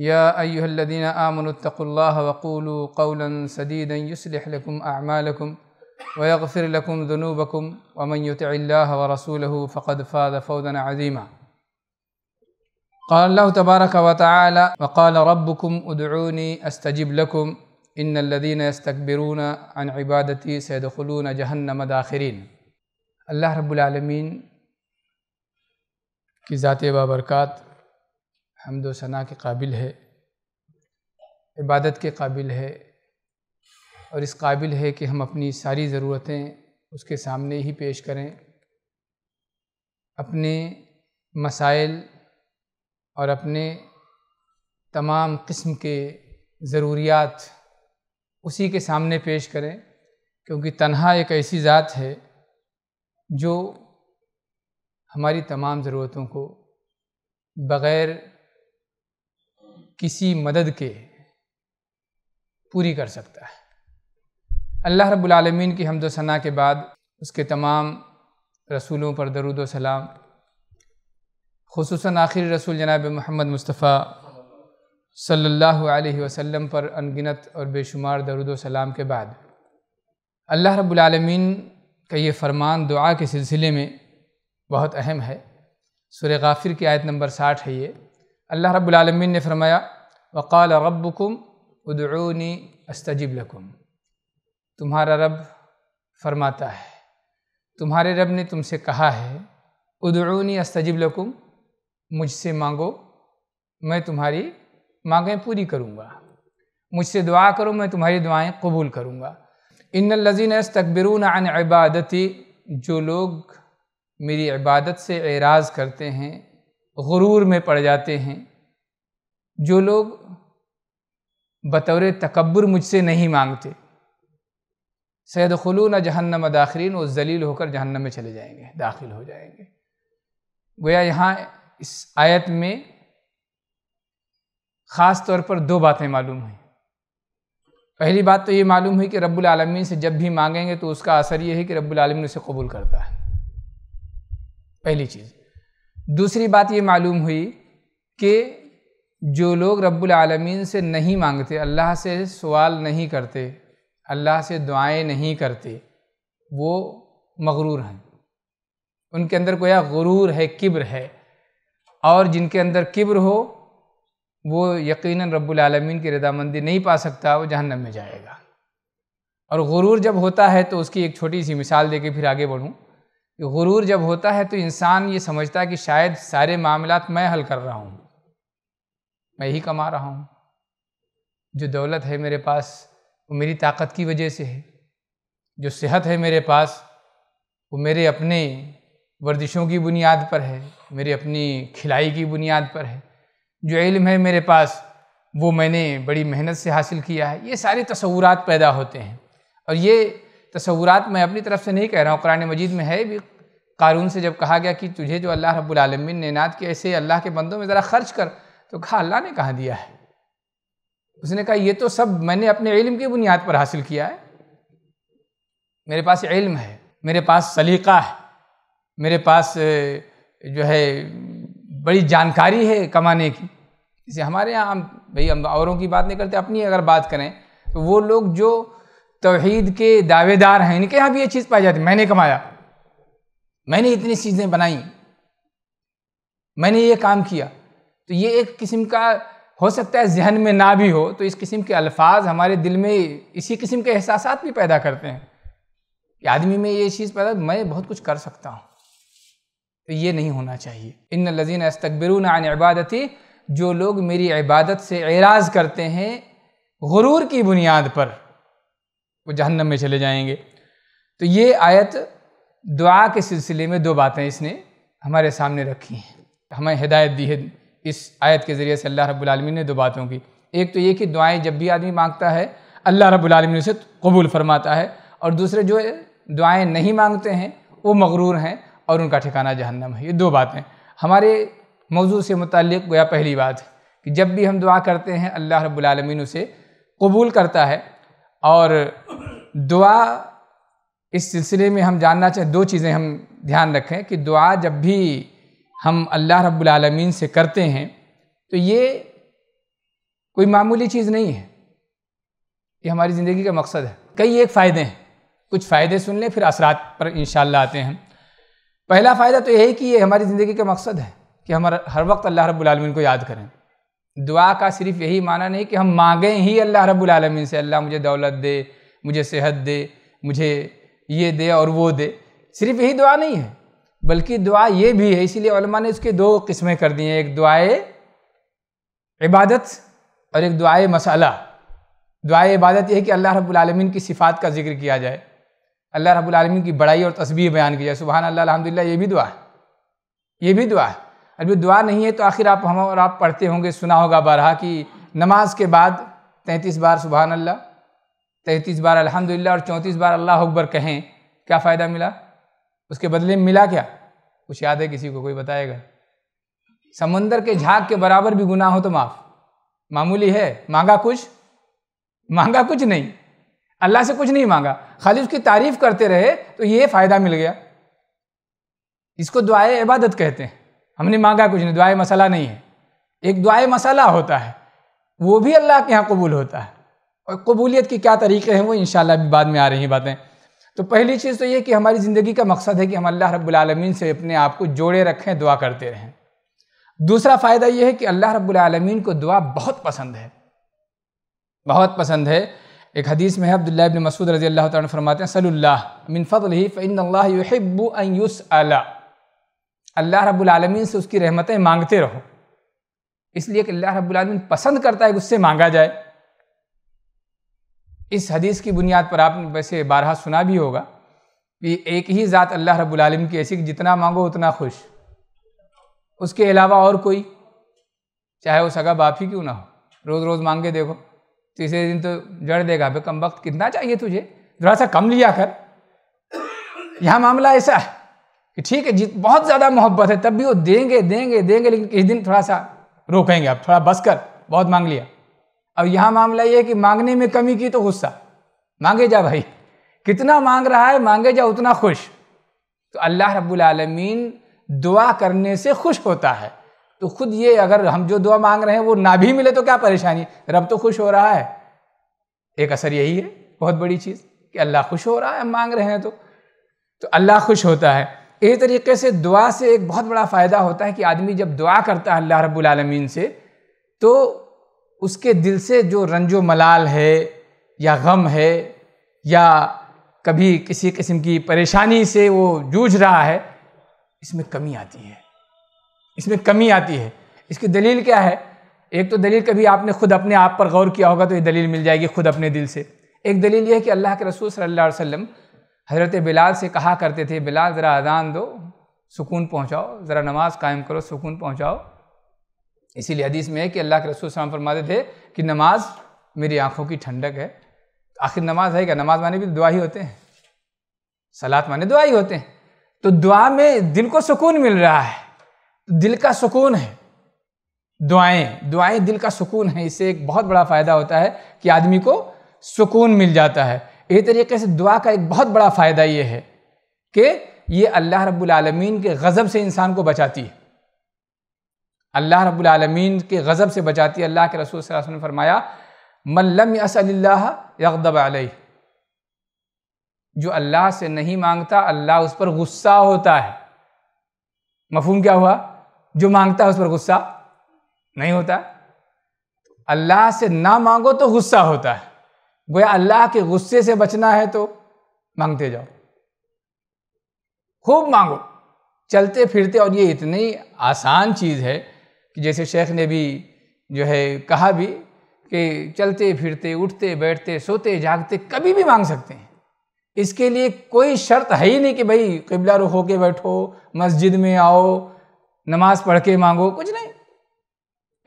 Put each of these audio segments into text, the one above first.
يا ايها الذين امنوا اتقوا الله وقولوا قولا سديدا يصلح لكم اعمالكم ويغفر لكم ذنوبكم ومن يطع الله ورسوله فقد فاز فوزا عظيما قال الله تبارك وتعالى وقال ربكم ادعوني استجب لكم ان الذين يستكبرون عن عبادتي سيدخلون جهنم داخرين الله رب العالمين کی ذات بابرکات हमदोसना के काबिल है इबादत के काबिल है और इस काबिल है कि हम अपनी सारी ज़रूरतें उसके सामने ही पेश करें अपने मसाइल और अपने तमाम किस्म के ज़रूरियात उसी के सामने पेश करें क्योंकि तन्हा एक ऐसी ज़ात है जो हमारी तमाम ज़रूरतों को बग़ैर किसी मदद के पूरी कर सकता है अल्लाह रब्बुल रबालमीन की हमद सना के बाद उसके तमाम रसूलों पर दरुद सलाम खसूस आखिर रसूल जनाब महमद मुस्तफ़ा सल्लल्लाहु अलैहि वसल्लम पर अनगिनत और बेशुमार दरुद सलाम के बाद अल्लाह रब्बुल रबालमीन का ये फरमान दुआ के सिलसिले में बहुत अहम है सुर गाफिर की आयत नंबर साठ है ये अल्लाह रब्लमिन ने फरमाया वक़ाल रबकुम उदनी अस्तजीब लकुम तुम्हारा रब फरमाता है तुम्हारे रब ने तुमसे कहा है उदनी अस्तजीब लकुम मुझसे मांगो मैं तुम्हारी मांगें पूरी करूँगा मुझसे दुआ करो मैं तुम्हारी दुआएं कबूल करूँगा इन लजीन तकबरून अन इबादती जो लोग मेरी इबादत से एराज़ करते हैं गुरूर में पड़ जाते हैं जो लोग बतौर तकबर मुझसे नहीं मांगते सैद खलून जहन्नम दाखरीन वो जलील होकर जहन्नम में चले जाएंगे दाखिल हो जाएंगे गोया यहाँ इस आयत में ख़ास तौर पर दो बातें मालूम हुई पहली बात तो ये मालूम हुई कि रब्बुल रबालमीन से जब भी मांगेंगे तो उसका असर ये है कि रब्बुल रबालमीन उसे कबूल करता है पहली चीज़ दूसरी बात ये मालूम हुई कि जो लोग रब्बुल रबालमीन से नहीं मांगते अल्लाह से सवाल नहीं करते अल्लाह से दुआएं नहीं करते वो मगरूर हैं उनके अंदर कोई गुरूर है किब्र है और जिनके अंदर किब्र हो वो यकीनन रब्बुल रबालमीन की रदामंदी नहीं पा सकता वो जहन्नम में जाएगा और गुरूर जब होता है तो उसकी एक छोटी सी मिसाल दे के फिर आगे बढ़ूँ गुरूर जब होता है तो इंसान ये समझता है कि शायद सारे मामला मैं हल कर रहा हूँ मैं ही कमा रहा हूँ जो दौलत है मेरे पास वो मेरी ताकत की वजह से है जो सेहत है मेरे पास वो मेरे अपने वर्जिशों की बुनियाद पर है मेरे अपनी खिलाई की बुनियाद पर है जो इल्म है मेरे पास वो मैंने बड़ी मेहनत से हासिल किया है ये सारे तस्वूरत पैदा होते हैं और ये तस्वूरत मैं अपनी तरफ से नहीं कह रहा हूँ कुरान मजीद में है भी कानून से जब कहा गया कि तुझे जो अल्लाह रब्बुल आलमीन ने नात किया ऐसे अल्लाह के बंदों में ज़रा खर्च कर तो कहा अल्लाह ने कहा दिया है उसने कहा ये तो सब मैंने अपने इल्म की बुनियाद पर हासिल किया है मेरे पास इल्म है मेरे पास सलीका है मेरे पास जो है बड़ी जानकारी है कमाने की जैसे हमारे यहाँ हम भाई हम औरों की बात नहीं करते अपनी अगर बात करें तो वो लोग जो तोहद के दावेदार हैं इनके यहाँ भी ये चीज़ पाई जाती मैंने कमाया मैंने इतनी चीज़ें बनाई मैंने ये काम किया तो ये एक किस्म का हो सकता है जहन में ना भी हो तो इस किस्म के अल्फाज हमारे दिल में इसी किस्म के एहसास भी पैदा करते हैं कि आदमी में ये चीज़ पैदा मैं बहुत कुछ कर सकता हूँ तो ये नहीं होना चाहिए इन लजीन अस्तकबरून आन इबादती जो लोग मेरी इबादत से एराज करते हैं गुरूर की बुनियाद पर वो जहन्नम में चले जाएंगे तो ये आयत दुआ के सिलसिले में दो बातें इसने हमारे सामने रखी हैं हमें हिदायत दी है इस आयत के ज़रिए से अल्लाह रब्लमिन ने दो बातों की एक तो ये कि दुआएँ जब भी आदमी मांगता है अल्लाह रब्लम उसे कबूल फरमाता है और दूसरे जो दुआएँ नहीं मांगते हैं वो मगरूर हैं और उनका ठिकाना जहन्नम है ये दो बातें हमारे मौजू से मुतक़ गोया पहली बात है कि जब भी हम दुआ करते हैं अल्लाह रब्लमिन उसे कबूल करता है और दुआ इस सिलसिले में हम जानना चाहें दो चीज़ें हम ध्यान रखें कि दुआ जब भी हम अल्लाह रब्बुल से करते हैं तो ये कोई मामूली चीज़ नहीं है ये हमारी ज़िंदगी का मकसद है कई एक फ़ायदे हैं कुछ फ़ायदे सुन लें फिर असरात पर इन आते हैं पहला फ़ायदा तो यही कि ये हमारी ज़िंदगी का मकसद है कि हम हर वक्त अल्लाह रब्बुलमीन को याद करें दुआ का सिर्फ यही माना नहीं कि हम मांगें ही अल्लाह रब्बुलमीन से अल्लाह मुझे दौलत दे मुझे सेहत दे मुझे ये दे और वो दे सिर्फ यही दुआ नहीं है बल्कि दुआ ये भी है इसीलिए ने इसके दो किस्में कर दी हैं एक दुआए इबादत और एक दुआए मसाला दुआए इबादत यह है कि अल्लाह रबालमीन की सिफ़ात का जिक्र किया जाए अल्लाह रबालमीन की बड़ाई और तस्वीर बयान की जाए सुबह अल्लाह अलहमदिल्ला ये भी दुआ है ये भी दुआ है अभी दुआ नहीं है तो आखिर आप हम और आप पढ़ते होंगे सुना होगा बारहा कि नमाज के बाद तैंतीस बार सुबहान अल्लाह तैंतीस बार अलहमदिल्ला और चौंतीस बार अल्लाह अकबर कहें क्या फ़ायदा मिला उसके बदले में मिला क्या कुछ याद है किसी को कोई बताएगा समंदर के झाग के बराबर भी गुनाह हो तो माफ मामूली है मांगा कुछ मांगा कुछ नहीं अल्लाह से कुछ नहीं मांगा खाली उसकी तारीफ करते रहे तो ये फ़ायदा मिल गया इसको दुआए इबादत कहते हैं हमने मांगा कुछ नहीं दुआए मसाला नहीं है एक दुआए मसाला होता है वो भी अल्लाह के यहाँ कबूल होता है और कबूलियत के क्या तरीके हैं वो इन भी बाद में आ रही हैं बातें तो पहली चीज़ तो ये कि हमारी ज़िंदगी का मकसद है कि हम अल्लाह रब्बुलमीन से अपने आप को जोड़े रखें दुआ करते रहें दूसरा फ़ायदा ये है कि अल्लाह रब्बुलमीन को दुआ बहुत पसंद है बहुत पसंद है एक हदीस में अब्दुल्ला अबिन मसूद रजी अल्लाह तरमाते फरमाते हैं सल्ला मिन अल्लाह रब्लमीन से उसकी रहमतें मांगते रहो इसलिए कि अल्लाह रब्लम पसंद करता है कि उससे मांगा जाए इस हदीस की बुनियाद पर आपने वैसे बारहा सुना भी होगा कि एक ही ज़ात अल्लाह रब्बुल रबालम की ऐसी कि जितना मांगो उतना खुश उसके अलावा और कोई चाहे वो सगा बाप ही क्यों ना हो रोज़ रोज़ मांगे देखो तीसरे दिन तो जड़ देगा भाई कम वक्त कितना चाहिए तुझे थोड़ा सा कम लिया कर यहाँ मामला ऐसा है कि ठीक है जित बहुत ज़्यादा मोहब्बत है तब भी वो देंगे देंगे देंगे लेकिन किस दिन थोड़ा सा रोकेंगे आप थोड़ा बस कर बहुत मांग लिया अब यहाँ मामला ये है कि मांगने में कमी की तो गुस्सा मांगे जा भाई कितना मांग रहा है मांगे जा उतना खुश तो अल्लाह रब्बुल आलमीन दुआ करने से खुश होता है तो खुद ये अगर हम जो दुआ मांग रहे हैं वो ना भी मिले तो क्या परेशानी रब तो खुश हो रहा है एक असर यही है बहुत बड़ी चीज़ कि अल्लाह खुश हो रहा है हम मांग रहे हैं तो तो अल्लाह खुश होता है इसी तरीके से दुआ से एक बहुत बड़ा फ़ायदा होता है कि आदमी जब दुआ करता है अल्लाह रब्बुल आलमीन से तो उसके दिल से जो रंजो मलाल है या गम है या कभी किसी किस्म की परेशानी से वो जूझ रहा है इसमें कमी आती है इसमें कमी आती है इसकी दलील क्या है एक तो दलील कभी आपने खुद अपने आप पर गौर किया होगा तो ये दलील मिल जाएगी खुद अपने दिल से एक दलील यह है कि अल्लाह के रसूल सल्लल्लाहु अलैहि वसल्लम हज़रत बिलाल से कहा करते थे बिलाल ज़रा अजान दो सुकून पहुँचाओ ज़रा नमाज़ कायम करो सुकून पहुँचाओ इसीलिए हदीस में है कि अल्लाह के रसूल सलाम फरमाते थे कि नमाज मेरी आँखों की ठंडक है आखिर नमाज है क्या नमाज माने भी तो दुआ ही होते हैं सलात माने दुआ ही होते हैं तो दुआ में दिल को सुकून मिल रहा है तो दिल का सुकून है दुआएं दुआएं दिल का सुकून है इससे एक बहुत बड़ा फ़ायदा होता है कि आदमी को सुकून मिल जाता है इसी तरीके से दुआ का एक बहुत बड़ा फ़ायदा ये है कि ये अल्लाह रब्बुल रबालमीन के गज़ब से इंसान को बचाती है अल्लाह रब्बुल रबालमीन के गज़ब से बचाती है अल्लाह के रसूल वसल्लम ने फरमाया मल्लम असल्लाह यकदब अलह जो अल्लाह से नहीं मांगता अल्लाह उस पर गुस्सा होता है मफहम क्या हुआ जो मांगता है उस पर गुस्सा नहीं होता अल्लाह से ना मांगो तो गुस्सा होता है गोया अल्लाह के गुस्से से बचना है तो मांगते जाओ खूब मांगो चलते फिरते और ये इतनी आसान चीज़ है जैसे शेख ने भी जो है कहा भी कि चलते फिरते उठते बैठते सोते जागते कभी भी मांग सकते हैं इसके लिए कोई शर्त है ही नहीं कि भाई किबला रुख होके बैठो मस्जिद में आओ नमाज पढ़ के मांगो कुछ नहीं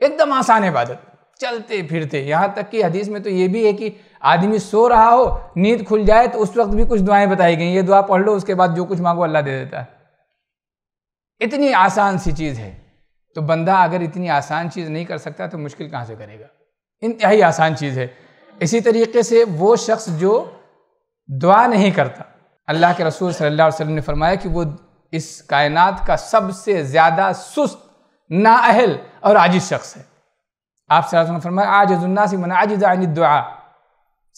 एकदम आसान इबादत चलते फिरते यहाँ तक कि हदीस में तो ये भी है कि आदमी सो रहा हो नींद खुल जाए तो उस वक्त भी कुछ दुआएं बताई गई ये दुआ पढ़ लो उसके बाद जो कुछ मांगो अल्लाह दे देता है इतनी आसान सी चीज़ है तो बंदा अगर इतनी आसान चीज़ नहीं कर सकता तो मुश्किल कहाँ से करेगा इंतहाई आसान चीज़ है इसी तरीके से वो शख्स जो दुआ नहीं करता अल्लाह के रसूल सल्लल्लाहु अलैहि वसल्लम ने फरमाया कि वो इस कायनात का सबसे ज़्यादा सुस्त नाअहल और आजिज़ शख्स है आप सल्लल्लाहु अलैहि वसल्लम फरमाया आज जुन्ना से मना आजिज़ दुआ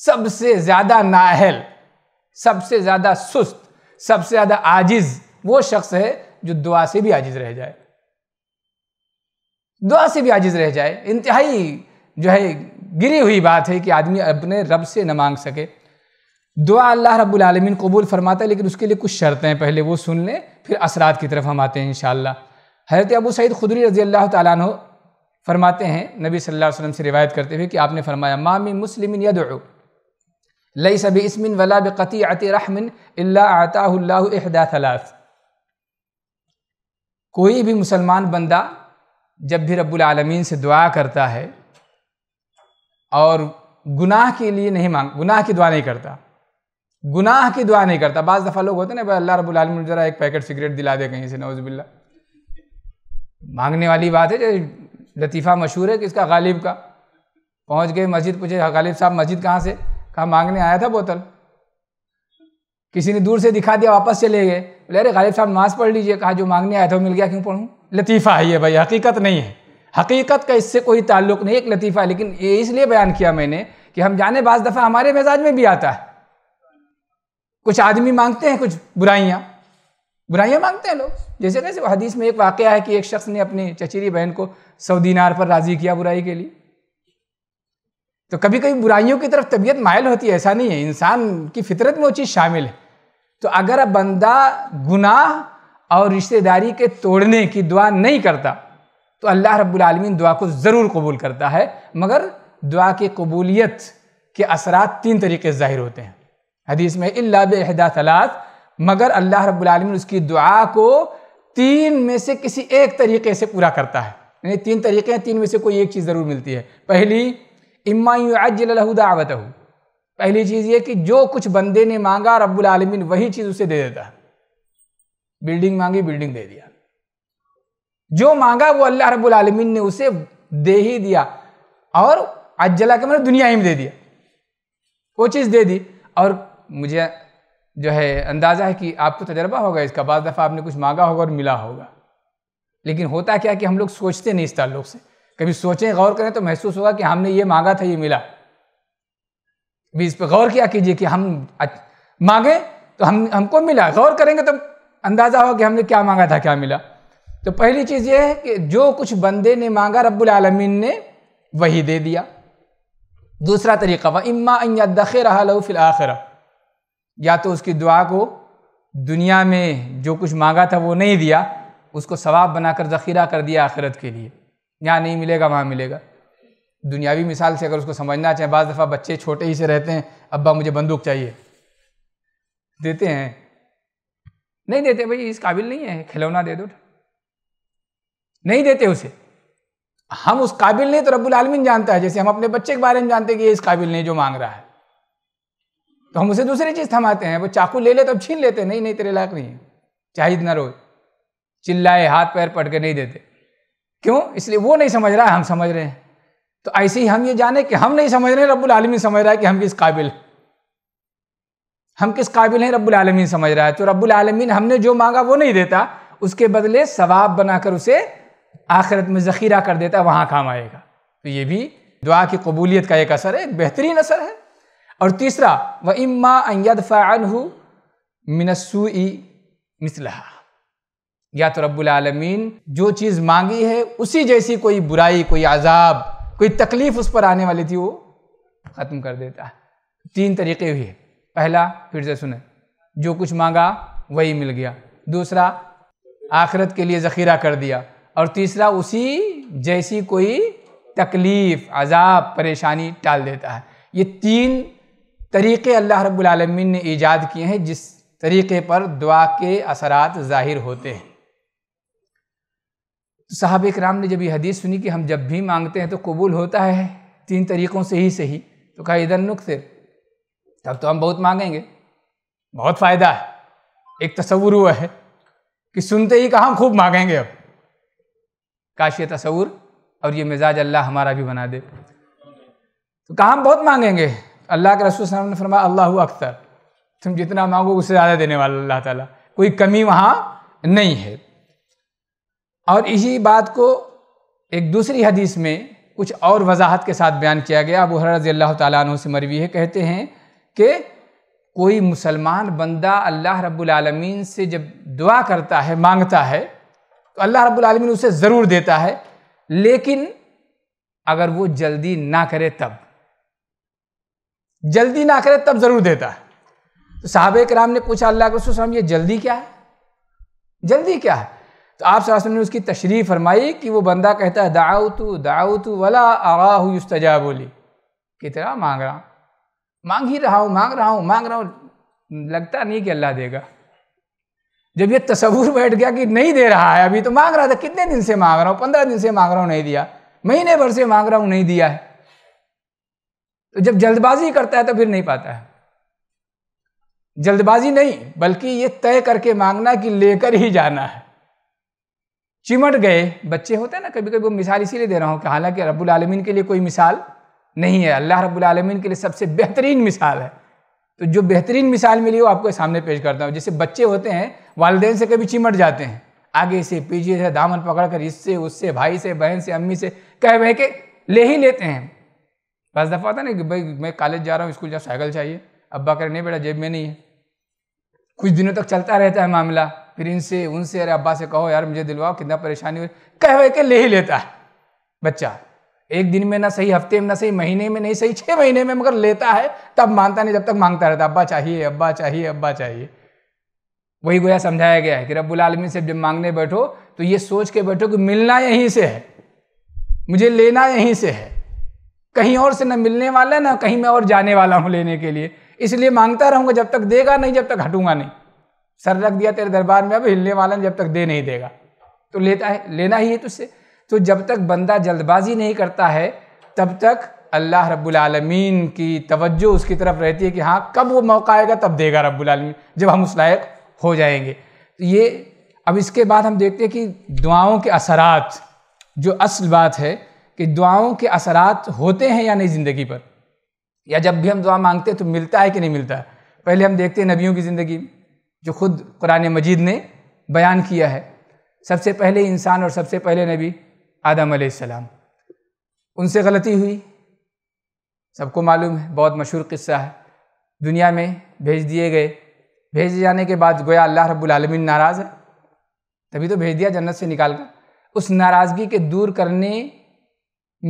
सबसे ज़्यादा नाअहल सबसे ज़्यादा सुस्त सबसे ज़्यादा आजिज़ वो शख्स है जो दुआ से भी आजिज़ रह जाए दुआ से भी आजिज़ रह जाए इंतहाई जो है गिरी हुई बात है कि आदमी अपने रब से न मांग सके दुआ अल्लाह रब्बुल आलमीन कबूल फरमाता है लेकिन उसके लिए कुछ शर्तें पहले वो सुन लें फिर असरात की तरफ हम आते हैं इन हज़रत अबू सईद खुदरी रजी अल्लाह तु फरमाते हैं नबी सल्लल्लाहु अलैहि वसल्लम से रिवायत करते हुए कि आपने फरमाया मामी मुस्लिम यद लई सब इसमिन वला बती आत रहमिन अताहदा कोई भी मुसलमान बंदा जब भी रब्बुल आलमीन से दुआ करता है और गुनाह के लिए नहीं मांग गुनाह की दुआ नहीं करता गुनाह की दुआ नहीं करता बाज़ दफ़ा लोग होते ना भाई अल्लाह रब्बुल आलमीन ज़रा एक पैकेट सिगरेट दिला दे कहीं से नौजबिल्ला मांगने वाली बात है जो लतीफ़ा मशहूर है कि इसका गालिब का पहुंच गए मस्जिद पूछे हाँ, गालिब साहब मस्जिद कहाँ से कहाँ मांगने आया था बोतल किसी ने दूर से दिखा दिया वापस चले गए बोले अरे गालिब साहब नमाज़ पढ़ लीजिए कहा जो मांगने आया था वो मिल गया क्यों पढ़ूँ लतीफ़ा है ये भाई हकीकत नहीं है हकीकत का इससे कोई ताल्लुक नहीं एक लतीफ़ा है लेकिन ये इसलिए बयान किया मैंने कि हम जाने बाज दफ़ा हमारे मिजाज में भी आता है कुछ आदमी मांगते हैं कुछ बुराइयाँ बुराइयाँ मांगते हैं लोग जैसे कैसे हदीस में एक वाक़ है कि एक शख्स ने अपनी चचेरी बहन को सऊदीनार पर राज़ी किया बुराई के लिए तो कभी कभी बुराइयों की तरफ तबीयत मायल होती है ऐसा नहीं है इंसान की फितरत में वो चीज़ शामिल है तो अगर बंदा गुनाह और रिश्तेदारी के तोड़ने की दुआ नहीं करता तो अल्लाह रब्बुल आलमीन दुआ को ज़रूर कबूल करता है मगर दुआ की कबूलियत के असरात तीन तरीके ज़ाहिर होते हैं हदीस में अल्ला बहदा तलात मगर अल्लाह रब्बुल आलमीन उसकी दुआ को तीन में से किसी एक तरीके से पूरा करता है यानी तीन तरीके हैं तीन में से कोई एक चीज़ ज़रूर मिलती है पहली इम्मा पहली चीज़ ये कि जो कुछ बंदे ने मांगा रब्बुल आलमीन वही चीज़ उसे दे देता है बिल्डिंग मांगी बिल्डिंग दे दिया जो मांगा वो अल्लाह रबुल आलमीन ने उसे दे ही दिया और अज्जला के मैंने दुनिया ही में दे दिया वो चीज़ दे दी और मुझे जो है अंदाज़ा है कि आपको तजर्बा होगा इसका बाद दफ़ा आपने कुछ मांगा होगा और मिला होगा लेकिन होता क्या कि हम लोग सोचते नहीं इस ताल्लुक से कभी सोचें गौर करें तो महसूस होगा कि हमने ये मांगा था ये मिला भी इस पर गौर किया कीजिए कि हम मांगे तो हम हमको मिला गौर करेंगे तो अंदाज़ा हो कि हमने क्या मांगा था क्या मिला तो पहली चीज़ ये है कि जो कुछ बंदे ने मांगा रब्बुल आलमीन ने वही दे दिया दूसरा तरीका वह इम्मा दखे रहा लहू फिल आखिर या तो उसकी दुआ को दुनिया में जो कुछ मांगा था वो नहीं दिया उसको सवाब बनाकर ज़ख़ीरा कर दिया आखिरत के लिए यहाँ नहीं मिलेगा वहाँ मिलेगा दुनियावी मिसाल से अगर उसको समझना चाहें बज़ दफ़ा बच्चे छोटे ही से रहते हैं अब्बा मुझे बंदूक चाहिए देते हैं नहीं देते भाई इस काबिल नहीं है खिलौना दे दो नहीं देते उसे हम उस काबिल नहीं तो रब्बुल आलमीन जानता है जैसे हम अपने बच्चे के बारे में जानते हैं कि ये इस काबिल नहीं जो मांग रहा है तो हम उसे दूसरी चीज़ थमाते हैं वो चाकू ले ले तो अब छीन लेते नहीं नहीं तेरे लायक नहीं चाहे इतना रोज चिल्लाए हाथ पैर पट के नहीं देते क्यों इसलिए वो नहीं समझ रहा है हम समझ रहे हैं तो ऐसे ही हम ये जाने कि हम नहीं समझ रहे रब्बुल आलमी समझ रहा है कि हम किस काबिल हैं हम किस काबिल हैं रब्बुल आलमीन समझ रहा है तो रब्बुल आलमीन हमने जो मांगा वो नहीं देता उसके बदले सवाब बनाकर उसे आखिरत में ज़ख़ीरा कर देता वहाँ काम आएगा तो ये भी दुआ की कबूलियत का एक असर है बेहतरीन असर है और तीसरा व इम्मा अयद फ़ान मिनसू मिसला या तो रब्बुल आलमीन जो चीज़ मांगी है उसी जैसी कोई बुराई कोई आज़ाब कोई तकलीफ़ उस पर आने वाली थी वो ख़त्म कर देता है तीन तरीके हुए हैं पहला फिर से सुने जो कुछ मांगा वही मिल गया दूसरा आखिरत के लिए ज़खीरा कर दिया और तीसरा उसी जैसी कोई तकलीफ़ अजाब परेशानी टाल देता है ये तीन तरीक़े अल्लाह रब्लमिन ने ईजाद किए हैं जिस तरीक़े पर दुआ के असरात ज़ाहिर होते हैं तो साहब कराम ने जब यह हदीस सुनी कि हम जब भी मांगते हैं तो कबूल होता है तीन तरीक़ों से ही सही तो कहा इधर नुकसर तब तो हम बहुत मांगेंगे बहुत फ़ायदा है एक तस्वूर हुआ है कि सुनते ही कहा खूब मांगेंगे अब काश ये तस्वूर और ये मिजाज अल्लाह हमारा भी बना दे तो कहा हम बहुत मांगेंगे अल्लाह के रसूल ने फरमाया अल्लाह अख्तर तुम जितना मांगो उससे ज़्यादा देने वाला अल्लाह ताला कोई कमी वहाँ नहीं है और इसी बात को एक दूसरी हदीस में कुछ और वजाहत के साथ बयान किया गया अब हर रज़ी अल्लाह तु से मरवी है कहते हैं कि कोई मुसलमान बंदा अल्लाह रब्बुल रबालमीन से जब दुआ करता है मांगता है तो अल्लाह रब्बुल रबालमीन उसे ज़रूर देता है लेकिन अगर वो जल्दी ना करे तब जल्दी ना करे तब ज़रूर देता है तो साहब कराम ने पूछा अल्लाह के रसूल ये जल्दी क्या है जल्दी क्या है तो आप साहब ने उसकी तशरी फरमाई कि वो बंदा कहता है दाऊ दाऊ दाऊतू वला आवाह युस्तजा बोली कितना मांग रहा मांग ही रहा हूँ मांग रहा हूँ मांग रहा हूँ लगता नहीं कि अल्लाह देगा जब ये तस्वूर बैठ गया कि नहीं दे रहा है अभी तो मांग रहा था कितने दिन से मांग रहा हूँ पंद्रह दिन से मांग रहा हूँ नहीं दिया महीने भर से मांग रहा हूँ नहीं दिया है तो जब जल्दबाजी करता है तो फिर नहीं पाता है जल्दबाजी नहीं बल्कि ये तय करके मांगना कि लेकर ही जाना है चिमट गए बच्चे होते हैं ना कभी कभी वो मिसाल इसीलिए दे रहा हूँ कि हालांकि रब्बुल आलमीन के लिए कोई मिसाल नहीं है अल्लाह रब्लमिन के लिए सबसे बेहतरीन मिसाल है तो जो बेहतरीन मिसाल मिली वो आपके सामने पेश करता हूँ जैसे बच्चे होते हैं वालदे से कभी चिमट जाते हैं आगे से पीछे से दामन पकड़ कर इससे उससे भाई से बहन से अम्मी से कह बह के ले ही लेते हैं बस दफ़ा था ना कि भाई मैं कॉलेज जा रहा हूँ स्कूल जा साइकिल चाहिए अब्बा कह रहे नहीं बेटा जेब में नहीं है कुछ दिनों तक चलता रहता है मामला फिर इनसे उनसे अरे अब्बा से कहो यार मुझे दिलवाओ कितना परेशानी हो कह बह के ले ही लेता है बच्चा एक दिन में ना सही हफ्ते में ना सही महीने में नहीं सही छः महीने में मगर लेता है तब मानता नहीं जब तक मांगता रहता अब्बा चाहिए अब्बा चाहिए अब्बा चाहिए वही गोया समझाया गया है कि रब्बुल आलमीन से जब मांगने बैठो तो ये सोच के बैठो कि मिलना यहीं से है मुझे लेना यहीं से है कहीं और से ना मिलने वाला ना कहीं मैं और जाने वाला हूँ लेने के लिए इसलिए मांगता रहूँगा जब तक देगा नहीं जब तक हटूंगा नहीं सर रख दिया तेरे दरबार में अब हिलने वाला जब तक दे नहीं देगा तो लेता है लेना ही है तुझसे तो जब तक बंदा जल्दबाजी नहीं करता है तब तक अल्लाह रब्बुलमीन की तवज्जो उसकी तरफ रहती है कि हाँ कब वो मौका आएगा तब देगा रब्बुलमीन जब हम उस लायक हो जाएंगे तो ये अब इसके बाद हम देखते हैं कि दुआओं के असरात जो असल बात है कि दुआओं के असरात होते हैं या नहीं ज़िंदगी पर या जब भी हम दुआ मांगते हैं तो मिलता है कि नहीं मिलता पहले हम देखते हैं नबियों की ज़िंदगी जो खुद कुरान मजीद ने बयान किया है सबसे पहले इंसान और सबसे पहले नबी आदम सलाम उनसे गलती हुई सबको मालूम है बहुत मशहूर किस्सा है दुनिया में भेज दिए गए भेजे जाने के बाद गोया अल्लाह रब्बुल नाराज़ है तभी तो भेज दिया जन्नत से निकाल कर उस नाराज़गी के दूर करने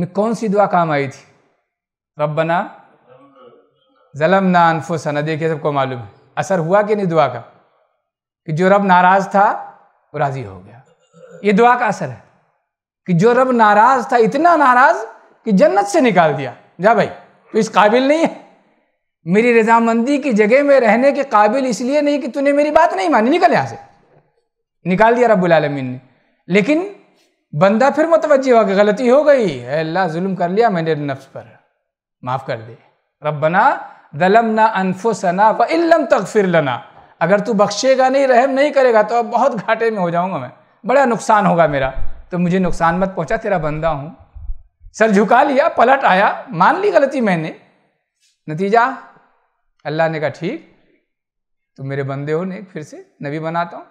में कौन सी दुआ काम आई थी रबना जलम ना अनफुसना देखिए सबको मालूम है असर हुआ कि नहीं दुआ का कि जो रब नाराज़ था वो राज़ी हो गया ये दुआ का असर है कि जो रब नाराज था इतना नाराज कि जन्नत से निकाल दिया जा भाई तो इस काबिल नहीं है मेरी रजामंदी की जगह में रहने के काबिल इसलिए नहीं कि तूने मेरी बात नहीं मानी निकल यहां से निकाल दिया रब्बुल आलमीन ने लेकिन बंदा फिर मतवजी हुआ कि गलती हो गई है अल्लाह जुल्म कर लिया मैंने नफ्स पर माफ़ कर दे रबना दलम ना अनफो सना व इलम तक फिर लना अगर तू बख्शेगा नहीं रहम नहीं करेगा तो अब बहुत घाटे में हो जाऊंगा मैं बड़ा नुकसान होगा मेरा तो मुझे नुकसान मत पहुंचा तेरा बंदा हूँ सर झुका लिया पलट आया मान ली गलती मैंने नतीजा अल्लाह ने कहा ठीक तुम तो मेरे बंदे हो ने फिर से नबी बनाता हूँ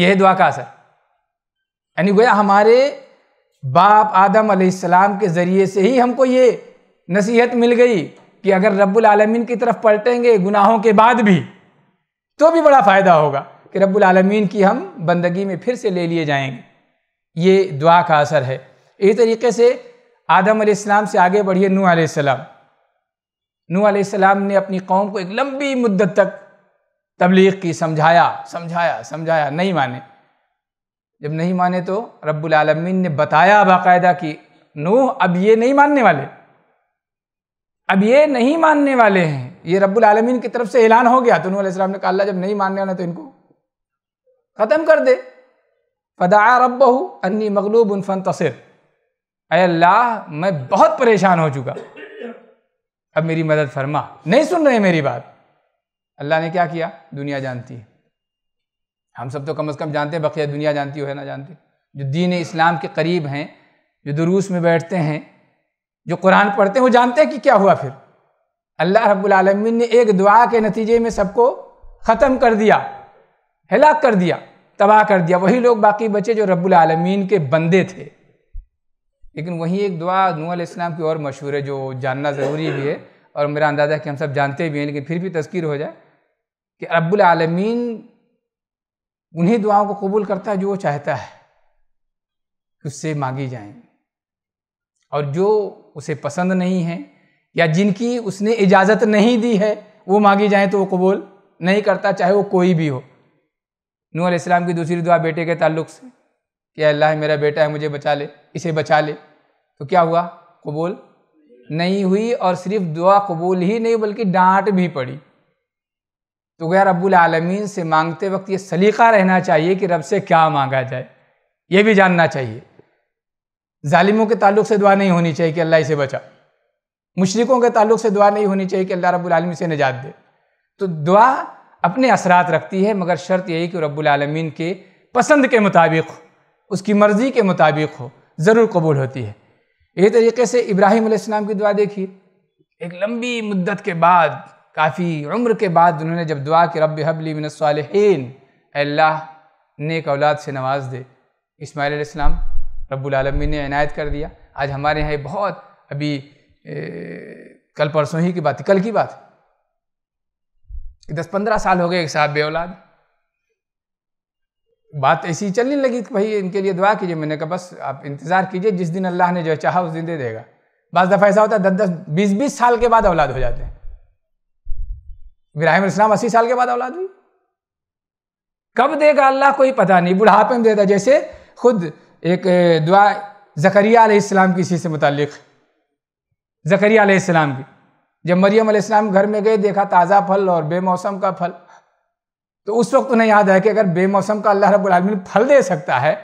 यह दुआ का असर यानी गोया हमारे बाप आदम अलैहिस्सलाम के ज़रिए से ही हमको ये नसीहत मिल गई कि अगर रब्बुल आलमीन की तरफ पलटेंगे गुनाहों के बाद भी तो भी बड़ा फ़ायदा होगा कि रब्बुल आलमीन की हम बंदगी में फिर से ले लिए जाएंगे ये दुआ का असर है इसी तरीके से आदम आसमाम से आगे बढ़िए नू आसमाम नू आसमाम ने अपनी कौम को एक लंबी मुद्दत तक तबलीग की समझाया समझाया समझाया नहीं माने जब नहीं माने तो रब्बुल ने बताया बाकायदा कि नूह अब ये नहीं मानने वाले अब ये नहीं मानने वाले हैं ये रब्बुल की तरफ से ऐलान हो गया तो नूह आसमाम ने कहा अल्लाह जब नहीं मानने वाले तो इनको ख़त्म कर दे फ़दा रब अन्नी मगलूब उन फ़न तसर अल्लाह मैं बहुत परेशान हो चुका अब मेरी मदद फरमा नहीं सुन रहे मेरी बात अल्लाह ने क्या किया दुनिया जानती है हम सब तो कम अज़ कम जानते हैं बकिया दुनिया जानती हो है ना जानती जो दीन इस्लाम के करीब हैं जो दुरूस में बैठते हैं जो कुरान पढ़ते हैं वो जानते हैं कि क्या हुआ फिर अल्लाह रब्बुल ने एक दुआ के नतीजे में सबको ख़त्म कर दिया हलाक कर दिया तबाह कर दिया वही लोग बाकी बचे जो रब्बुल आलमीन के बंदे थे लेकिन वही एक दुआ नू इस्लाम की और मशहूर है जो जानना ज़रूरी भी है और मेरा अंदाज़ा कि हम सब जानते भी हैं लेकिन फिर भी तस्कीर हो जाए कि रब्बुल आलमीन उन्हीं दुआओं को कबूल करता है जो वो चाहता है उससे मांगी जाए और जो उसे पसंद नहीं है या जिनकी उसने इजाज़त नहीं दी है वो मांगी जाए तो वो कबूल नहीं करता चाहे वो कोई भी हो नू आसमाम की दूसरी दुआ बेटे के ताल्लुक से कि अल्लाह मेरा बेटा है मुझे बचा ले इसे बचा ले तो क्या हुआ कबूल नहीं हुई और सिर्फ दुआ कबूल ही नहीं बल्कि डांट भी पड़ी तो गैर रब्बुल आलमीन से मांगते वक्त ये सलीका रहना चाहिए कि रब से क्या मांगा जाए ये भी जानना चाहिए ालिमों के ताल्लुक से दुआ नहीं होनी चाहिए कि अल्लाह इसे बचा मुशरकों के ताल्लुक से दुआ नहीं होनी चाहिए कि अल्लाह रब्बुल आलमी से निजात दे तो दुआ अपने असरात रखती है मगर शर्त यही कि रब्बुल रबालमीन के पसंद के मुताबिक हो उसकी मर्ज़ी के मुताबिक हो ज़रूर कबूल होती है यही तरीके से इब्राहिम की दुआ देखिए एक लंबी मुद्दत के बाद काफ़ी उम्र के बाद उन्होंने जब दुआ कि रब हबली मिनसालहन अल्लाह नेक औलाद से नवाज दे इसमाईल इस्लाम रब्लमी ने इनायत कर दिया आज हमारे यहाँ बहुत अभी ए, कल परसों ही की बात कल की बात कि दस पंद्रह साल हो गए एक साहब औलाद बात ऐसी चलने लगी कि भाई इनके लिए दुआ कीजिए मैंने कहा बस आप इंतज़ार कीजिए जिस दिन अल्लाह ने जो चाहा उस दिन दे देगा बस दफ़ा ऐसा होता है दस दस बीस बीस साल के बाद औलाद हो जाते हैं इब्राहिम इस्लाम अस्सी साल के बाद औलाद हुई कब देगा अल्लाह कोई पता नहीं बुढ़ापे में देता जैसे खुद एक दुआ जकरिया आसमाम की इसी से मुतल जकरिया की जब मरियम अलैहिस्सलाम घर में गए देखा ताज़ा फल और बेमौसम का फल तो उस वक्त उन्हें याद आया कि अगर बेमौसम का अल्लाह रब्बुल आलमीन फल दे सकता है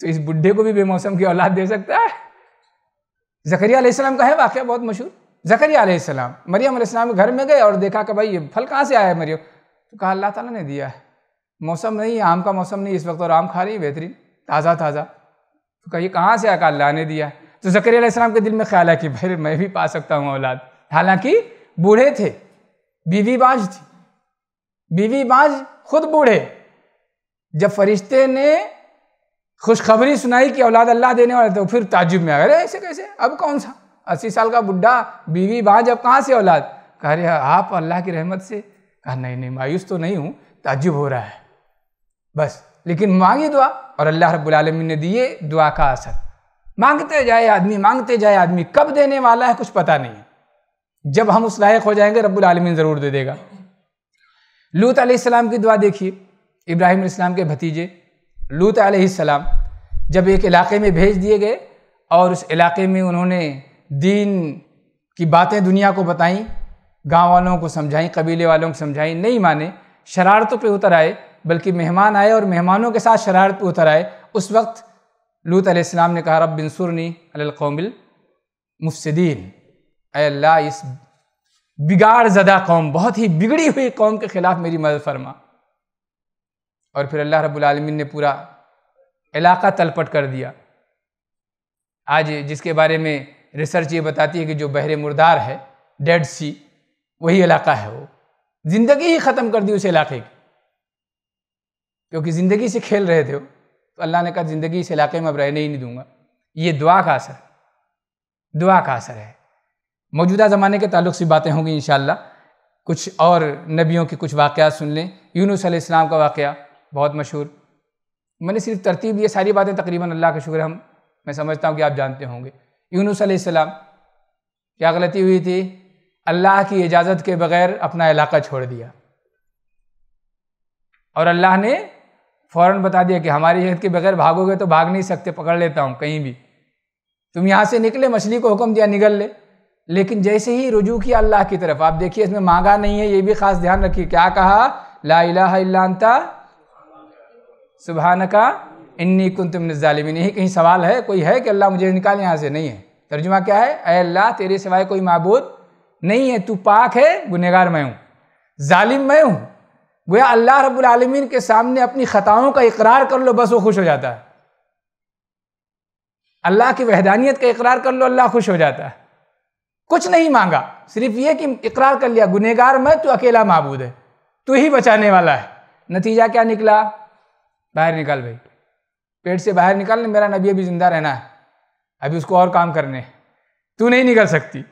तो इस बुढ़े को भी बेमौसम की औलाद दे सकता है जकरिया अलैहिस्सलाम का है वाक़ बहुत मशहूर जकरिया अलैहिस्सलाम मरियम अलैहिस्सलाम घर में गए और देखा कि भाई ये फल कहाँ से आया है मरियम तो कहा अल्लाह ताला ने दिया है मौसम नहीं आम का मौसम नहीं इस वक्त और आम खा रही है बेहतरीन ताज़ा ताज़ा तो कहा कहाँ से आया कहा अल्लाह ने दिया तो जकरिया अलैहिस्सलाम के दिल में ख्याल है कि भाई मैं भी पा सकता हूँ औलाद हालांकि बूढ़े थे बीवीबाज थी बीवीबाज खुद बूढ़े जब फरिश्ते ने खुशखबरी सुनाई कि औलाद अल्लाह देने वाले तो फिर ताजुब में आ गए ऐसे कैसे अब कौन सा अस्सी साल का बुढ़ा बीवी बाज अब कहाँ से औलाद कह रहे आप अल्लाह की रहमत से कहा नहीं नहीं मायूस तो नहीं हूँ ताजुब हो रहा है बस लेकिन मांगी दुआ और अल्लाह रब्बुल ने दिए दुआ का असर मांगते जाए आदमी मांगते जाए आदमी कब देने वाला है कुछ पता नहीं है जब हम उस लायक हो जाएंगे रब्बुल आलमीन ज़रूर दे देगा लूत आसमाम की दुआ देखिए इब्राहिम इस्लाम के भतीजे लूत आसमाम जब एक इलाके में भेज दिए गए और उस इलाके में उन्होंने दीन की बातें दुनिया को बताई गांव वालों को समझाई कबीले वालों को समझाई नहीं माने शरारतों पे उतर आए बल्कि मेहमान आए और मेहमानों के साथ शरारत पर उतर आए उस वक्त लूत आसमाम ने कहा रब बिनसुरनी अलकौमिल मुफसदीन अल्लाह इस बिगाड़ ज़दा कौम बहुत ही बिगड़ी हुई कौम के ख़िलाफ़ मेरी मदद फरमा और फिर अल्लाह रबालमीन ने पूरा इलाका तलपट कर दिया आज जिसके बारे में रिसर्च ये बताती है कि जो बहरे मुर्दार है डेड सी वही इलाका है वो ज़िंदगी ही ख़त्म कर दी उस इलाके की क्योंकि ज़िंदगी से खेल रहे थे वो तो अल्लाह ने कहा ज़िंदगी इस इलाके में अब रहने ही नहीं दूंगा ये दुआ का असर दुआ का असर है मौजूदा ज़माने के ताल्लुक से बातें होंगी इन कुछ और नबियों के कुछ वाक़ सुन लें यूनुस इस्लाम का वाक़ बहुत मशहूर मैंने सिर्फ तरतीब ये सारी बातें तकरीबन अल्लाह का शुक्र हम मैं समझता हूँ कि आप जानते होंगे यूनुस आसमाम क्या गलती हुई थी अल्लाह की इजाज़त के बगैर अपना इलाका छोड़ दिया और अल्लाह ने फ़ौर बता दिया कि हमारी इजाज़त के बगैर भागोगे तो भाग नहीं सकते पकड़ लेता हूँ कहीं भी तुम यहाँ से निकले मछली को हुक्म दिया निकल ले लेकिन जैसे ही रुजू किया अल्लाह की तरफ आप देखिए इसमें मांगा नहीं है ये भी खास ध्यान रखिए क्या कहा ला लाता सुबहान का इन्नी कुन तुम नजालिमिन यही कहीं सवाल है कोई है कि अल्लाह मुझे निकाल यहाँ से नहीं है तर्जुमा क्या है अः अल्लाह तेरे सिवाय कोई मबूद नहीं है तू पाक है गुनहगार मैं हूँ ालिम मैं हूँ गोया अल्लाह रबालमीन के सामने अपनी ख़ताओं का इकरार कर लो बस वो खुश हो जाता है अल्लाह की वहदानियत का इकरार कर लो अल्लाह खुश हो जाता है कुछ नहीं मांगा सिर्फ ये कि इकरार कर लिया गुनहगार मैं तो अकेला महबूद है तू ही बचाने वाला है नतीजा क्या निकला बाहर निकाल भाई पेट से बाहर निकाल मेरा नबी अभी ज़िंदा रहना है अभी उसको और काम करने तू नहीं निकल सकती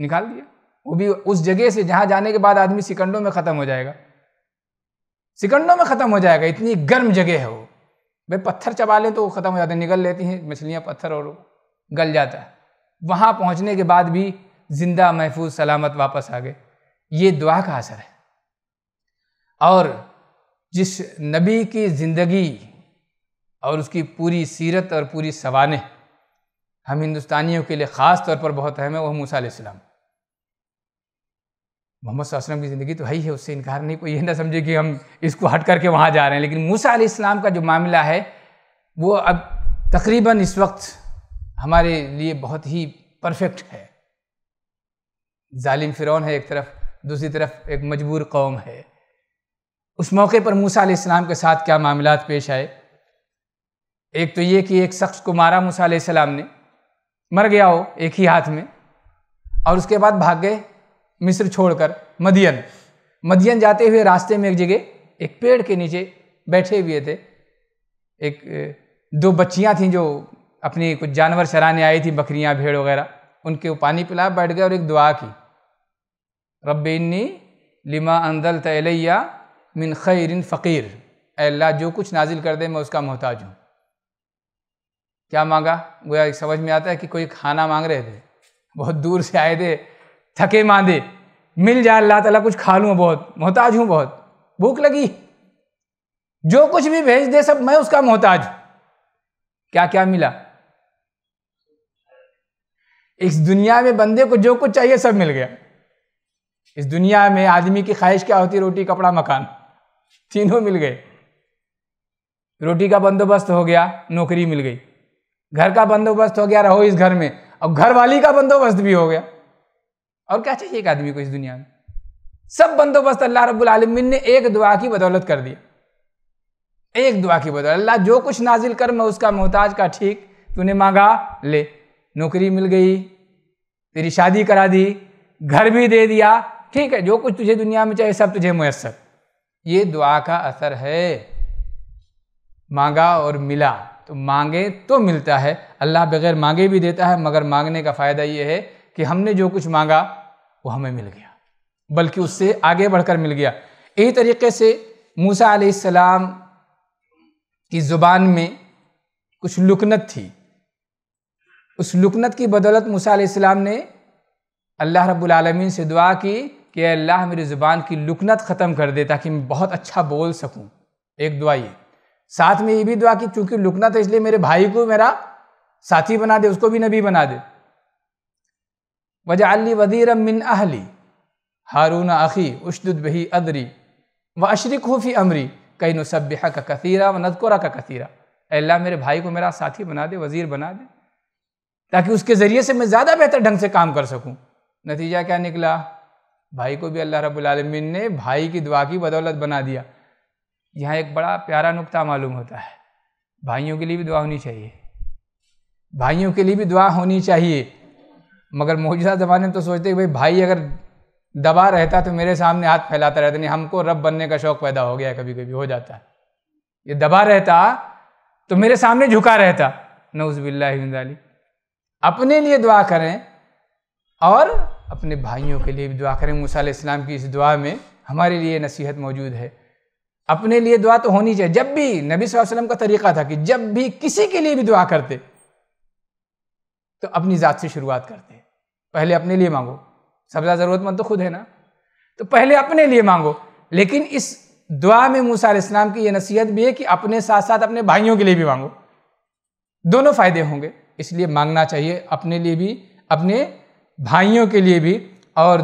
निकाल दिया वो भी उस जगह से जहाँ जाने के बाद आदमी सिकंडों में ख़त्म हो जाएगा सिकंडों में ख़त्म हो जाएगा इतनी गर्म जगह है वो भाई पत्थर चबा लें तो वो ख़त्म हो जाते हैं निकल लेती हैं मछलियाँ पत्थर और गल जाता है वहाँ पहुँचने के बाद भी ज़िंदा महफूज सलामत वापस आ गए ये दुआ का असर है और जिस नबी की ज़िंदगी और उसकी पूरी सीरत और पूरी सवाने हम हिंदुस्तानियों के लिए ख़ास तौर पर बहुत अहम है वह मूसा इस्लाम मोहम्मद वसलम की ज़िंदगी तो है ही है उससे इनकार नहीं कोई ये ना समझे कि हम इसको हट करके वहाँ जा रहे हैं लेकिन मूसा इस्लाम का जो मामला है वो अब तकरीबन इस वक्त हमारे लिए बहुत ही परफेक्ट है जालिम फ़िरौन है एक तरफ दूसरी तरफ एक मजबूर कौम है उस मौके पर मूसा इस्लाम के साथ क्या मामला पेश आए एक तो ये कि एक शख्स को मारा मूसा सलाम ने मर गया हो एक ही हाथ में और उसके बाद भाग गए मिस्र छोड़कर मदियन मदियन जाते हुए रास्ते में एक जगह एक पेड़ के नीचे बैठे हुए थे एक दो बच्चियां थीं जो अपनी कुछ जानवर चराने आई थी बकरियाँ भेड़ वगैरह उनके पानी पिला बैठ गए और एक दुआ की रब इन्नी लिमा अंदल तलैया मिन खैर फ़कीर अल्लाह जो कुछ नाजिल कर दे मैं उसका मोहताज हूँ क्या मांगा गोया समझ में आता है कि कोई खाना मांग रहे थे बहुत दूर से आए थे थके मांदे मिल जाए अल्लाह तला कुछ खा लूँ बहुत मोहताज हूँ बहुत भूख लगी जो कुछ भी भेज दे सब मैं उसका मोहताज क्या क्या मिला इस दुनिया में बंदे को जो कुछ चाहिए सब मिल गया इस दुनिया में आदमी की ख्वाहिश क्या होती रोटी कपड़ा मकान तीनों मिल गए रोटी का बंदोबस्त हो गया नौकरी मिल गई घर का बंदोबस्त हो गया रहो इस घर में अब घर वाली का बंदोबस्त भी हो गया और क्या चाहिए एक आदमी को इस दुनिया में सब बंदोबस्त अल्लाह रब्बुल आलमीन ने एक दुआ की बदौलत कर दिया एक दुआ की बदौलत अल्लाह जो कुछ नाजिल कर मैं उसका मोहताज का ठीक तूने मांगा ले नौकरी मिल गई तेरी शादी करा दी घर भी दे दिया ठीक है जो कुछ तुझे दुनिया में चाहिए सब तुझे मैसर ये दुआ का असर है मांगा और मिला तो मांगे तो मिलता है अल्लाह बगैर मांगे भी देता है मगर मांगने का फ़ायदा ये है कि हमने जो कुछ मांगा वो हमें मिल गया बल्कि उससे आगे बढ़कर मिल गया यही तरीके से मूसा सलाम की ज़ुबान में कुछ लुकनत थी उस लुकनत की बदौलत मूसा इस्लाम ने अल्लाह रब्बुल से दुआ की कि अल्लाह मेरी ज़ुबान की लुकनत ख़त्म कर दे ताकि मैं बहुत अच्छा बोल सकूँ एक दुआ ये साथ में ये भी दुआ की चूँकि लुकनत है इसलिए मेरे भाई को मेरा साथी बना दे उसको भी नबी बना दे वजह अली मिन अहली हारून अखी उशद बही अदरी व अशरक हूफ़ी अमरी कई नसबह का कसीरा व नदकोरा का कसीरा अल्लाह मेरे भाई को मेरा साथी बना दे वज़ीर बना दे ताकि उसके ज़रिए से मैं ज़्यादा बेहतर ढंग से काम कर सकूं नतीजा क्या निकला भाई को भी अल्लाह रब्बुल आलमीन ने भाई की दुआ की बदौलत बना दिया यहाँ एक बड़ा प्यारा नुकता मालूम होता है भाइयों के लिए भी दुआ होनी चाहिए भाइयों के लिए भी दुआ होनी चाहिए मगर मौजूदा ज़माने में तो सोचते कि भाई भाई अगर दबा रहता तो मेरे सामने हाथ फैलाता रहता नहीं हमको रब बनने का शौक़ पैदा हो गया कभी कभी हो जाता है ये दबा रहता तो मेरे सामने झुका रहता नौज़बिल्ला अपने लिए दुआ करें और अपने भाइयों के लिए भी दुआ करें मूसा इस्लाम की इस दुआ में हमारे लिए नसीहत मौजूद है अपने लिए दुआ तो होनी चाहिए जब भी नबी वसल्लम का तरीका था कि जब भी किसी के लिए भी दुआ करते तो अपनी ज़ात से शुरुआत करते पहले अपने लिए मांगो सबसे ज़रूरतमंद तो खुद है ना तो पहले अपने लिए मांगो लेकिन इस दुआ में मूसा इस्लाम की यह नसीहत भी है कि अपने साथ साथ अपने भाइयों के लिए भी मांगो दोनों फायदे होंगे इसलिए मांगना चाहिए अपने लिए भी अपने भाइयों के लिए भी और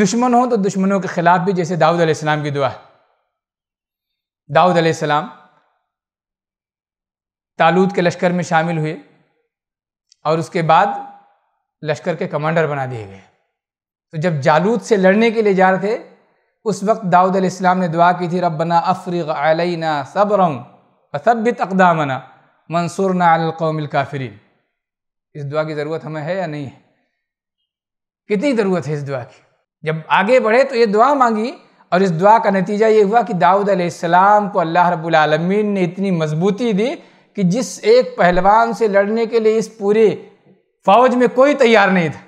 दुश्मन हो तो दुश्मनों के ख़िलाफ़ भी जैसे दाऊद अलैहिस्सलाम की दुआ है दाऊद अलैहिस्सलाम तालूद के लश्कर में शामिल हुए और उसके बाद लश्कर के कमांडर बना दिए गए तो जब जालूद से लड़ने के लिए जा रहे थे उस वक्त दाऊद अलैहिस्सलाम ने दुआ की थी रबना अफरग अलना सब्रम सबबित अकदामना मंसूर ना काफरीन इस दुआ की ज़रूरत हमें है या नहीं है कितनी ज़रूरत है इस दुआ की जब आगे बढ़े तो ये दुआ मांगी और इस दुआ का नतीजा ये हुआ कि दाऊद अलैहिस्सलाम को अल्लाह रब्बुल आलमीन ने इतनी मजबूती दी कि जिस एक पहलवान से लड़ने के लिए इस पूरे फौज में कोई तैयार नहीं था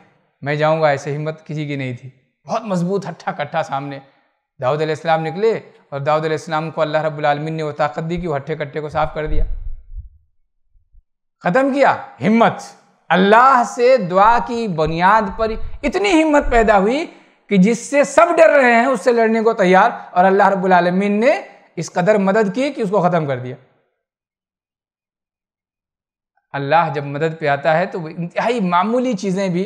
मैं जाऊंगा ऐसे हिम्मत किसी की नहीं थी बहुत मजबूत हट्ठा कट्ठा सामने दाऊद अलैहिस्सलाम निकले और दाऊद अलैहिस्सलाम को अल्लाह रब्बुल आलमीन ने वो ताकत दी कि वो हट्ठे कट्ठे को साफ कर दिया ख़त्म किया हिम्मत अल्लाह से दुआ की बुनियाद पर इतनी हिम्मत पैदा हुई कि जिससे सब डर रहे हैं उससे लड़ने को तैयार और अल्लाह रब्बुल आलमीन ने इस कदर मदद की कि उसको ख़त्म कर दिया अल्लाह जब मदद पे आता है तो इंतहाई मामूली चीज़ें भी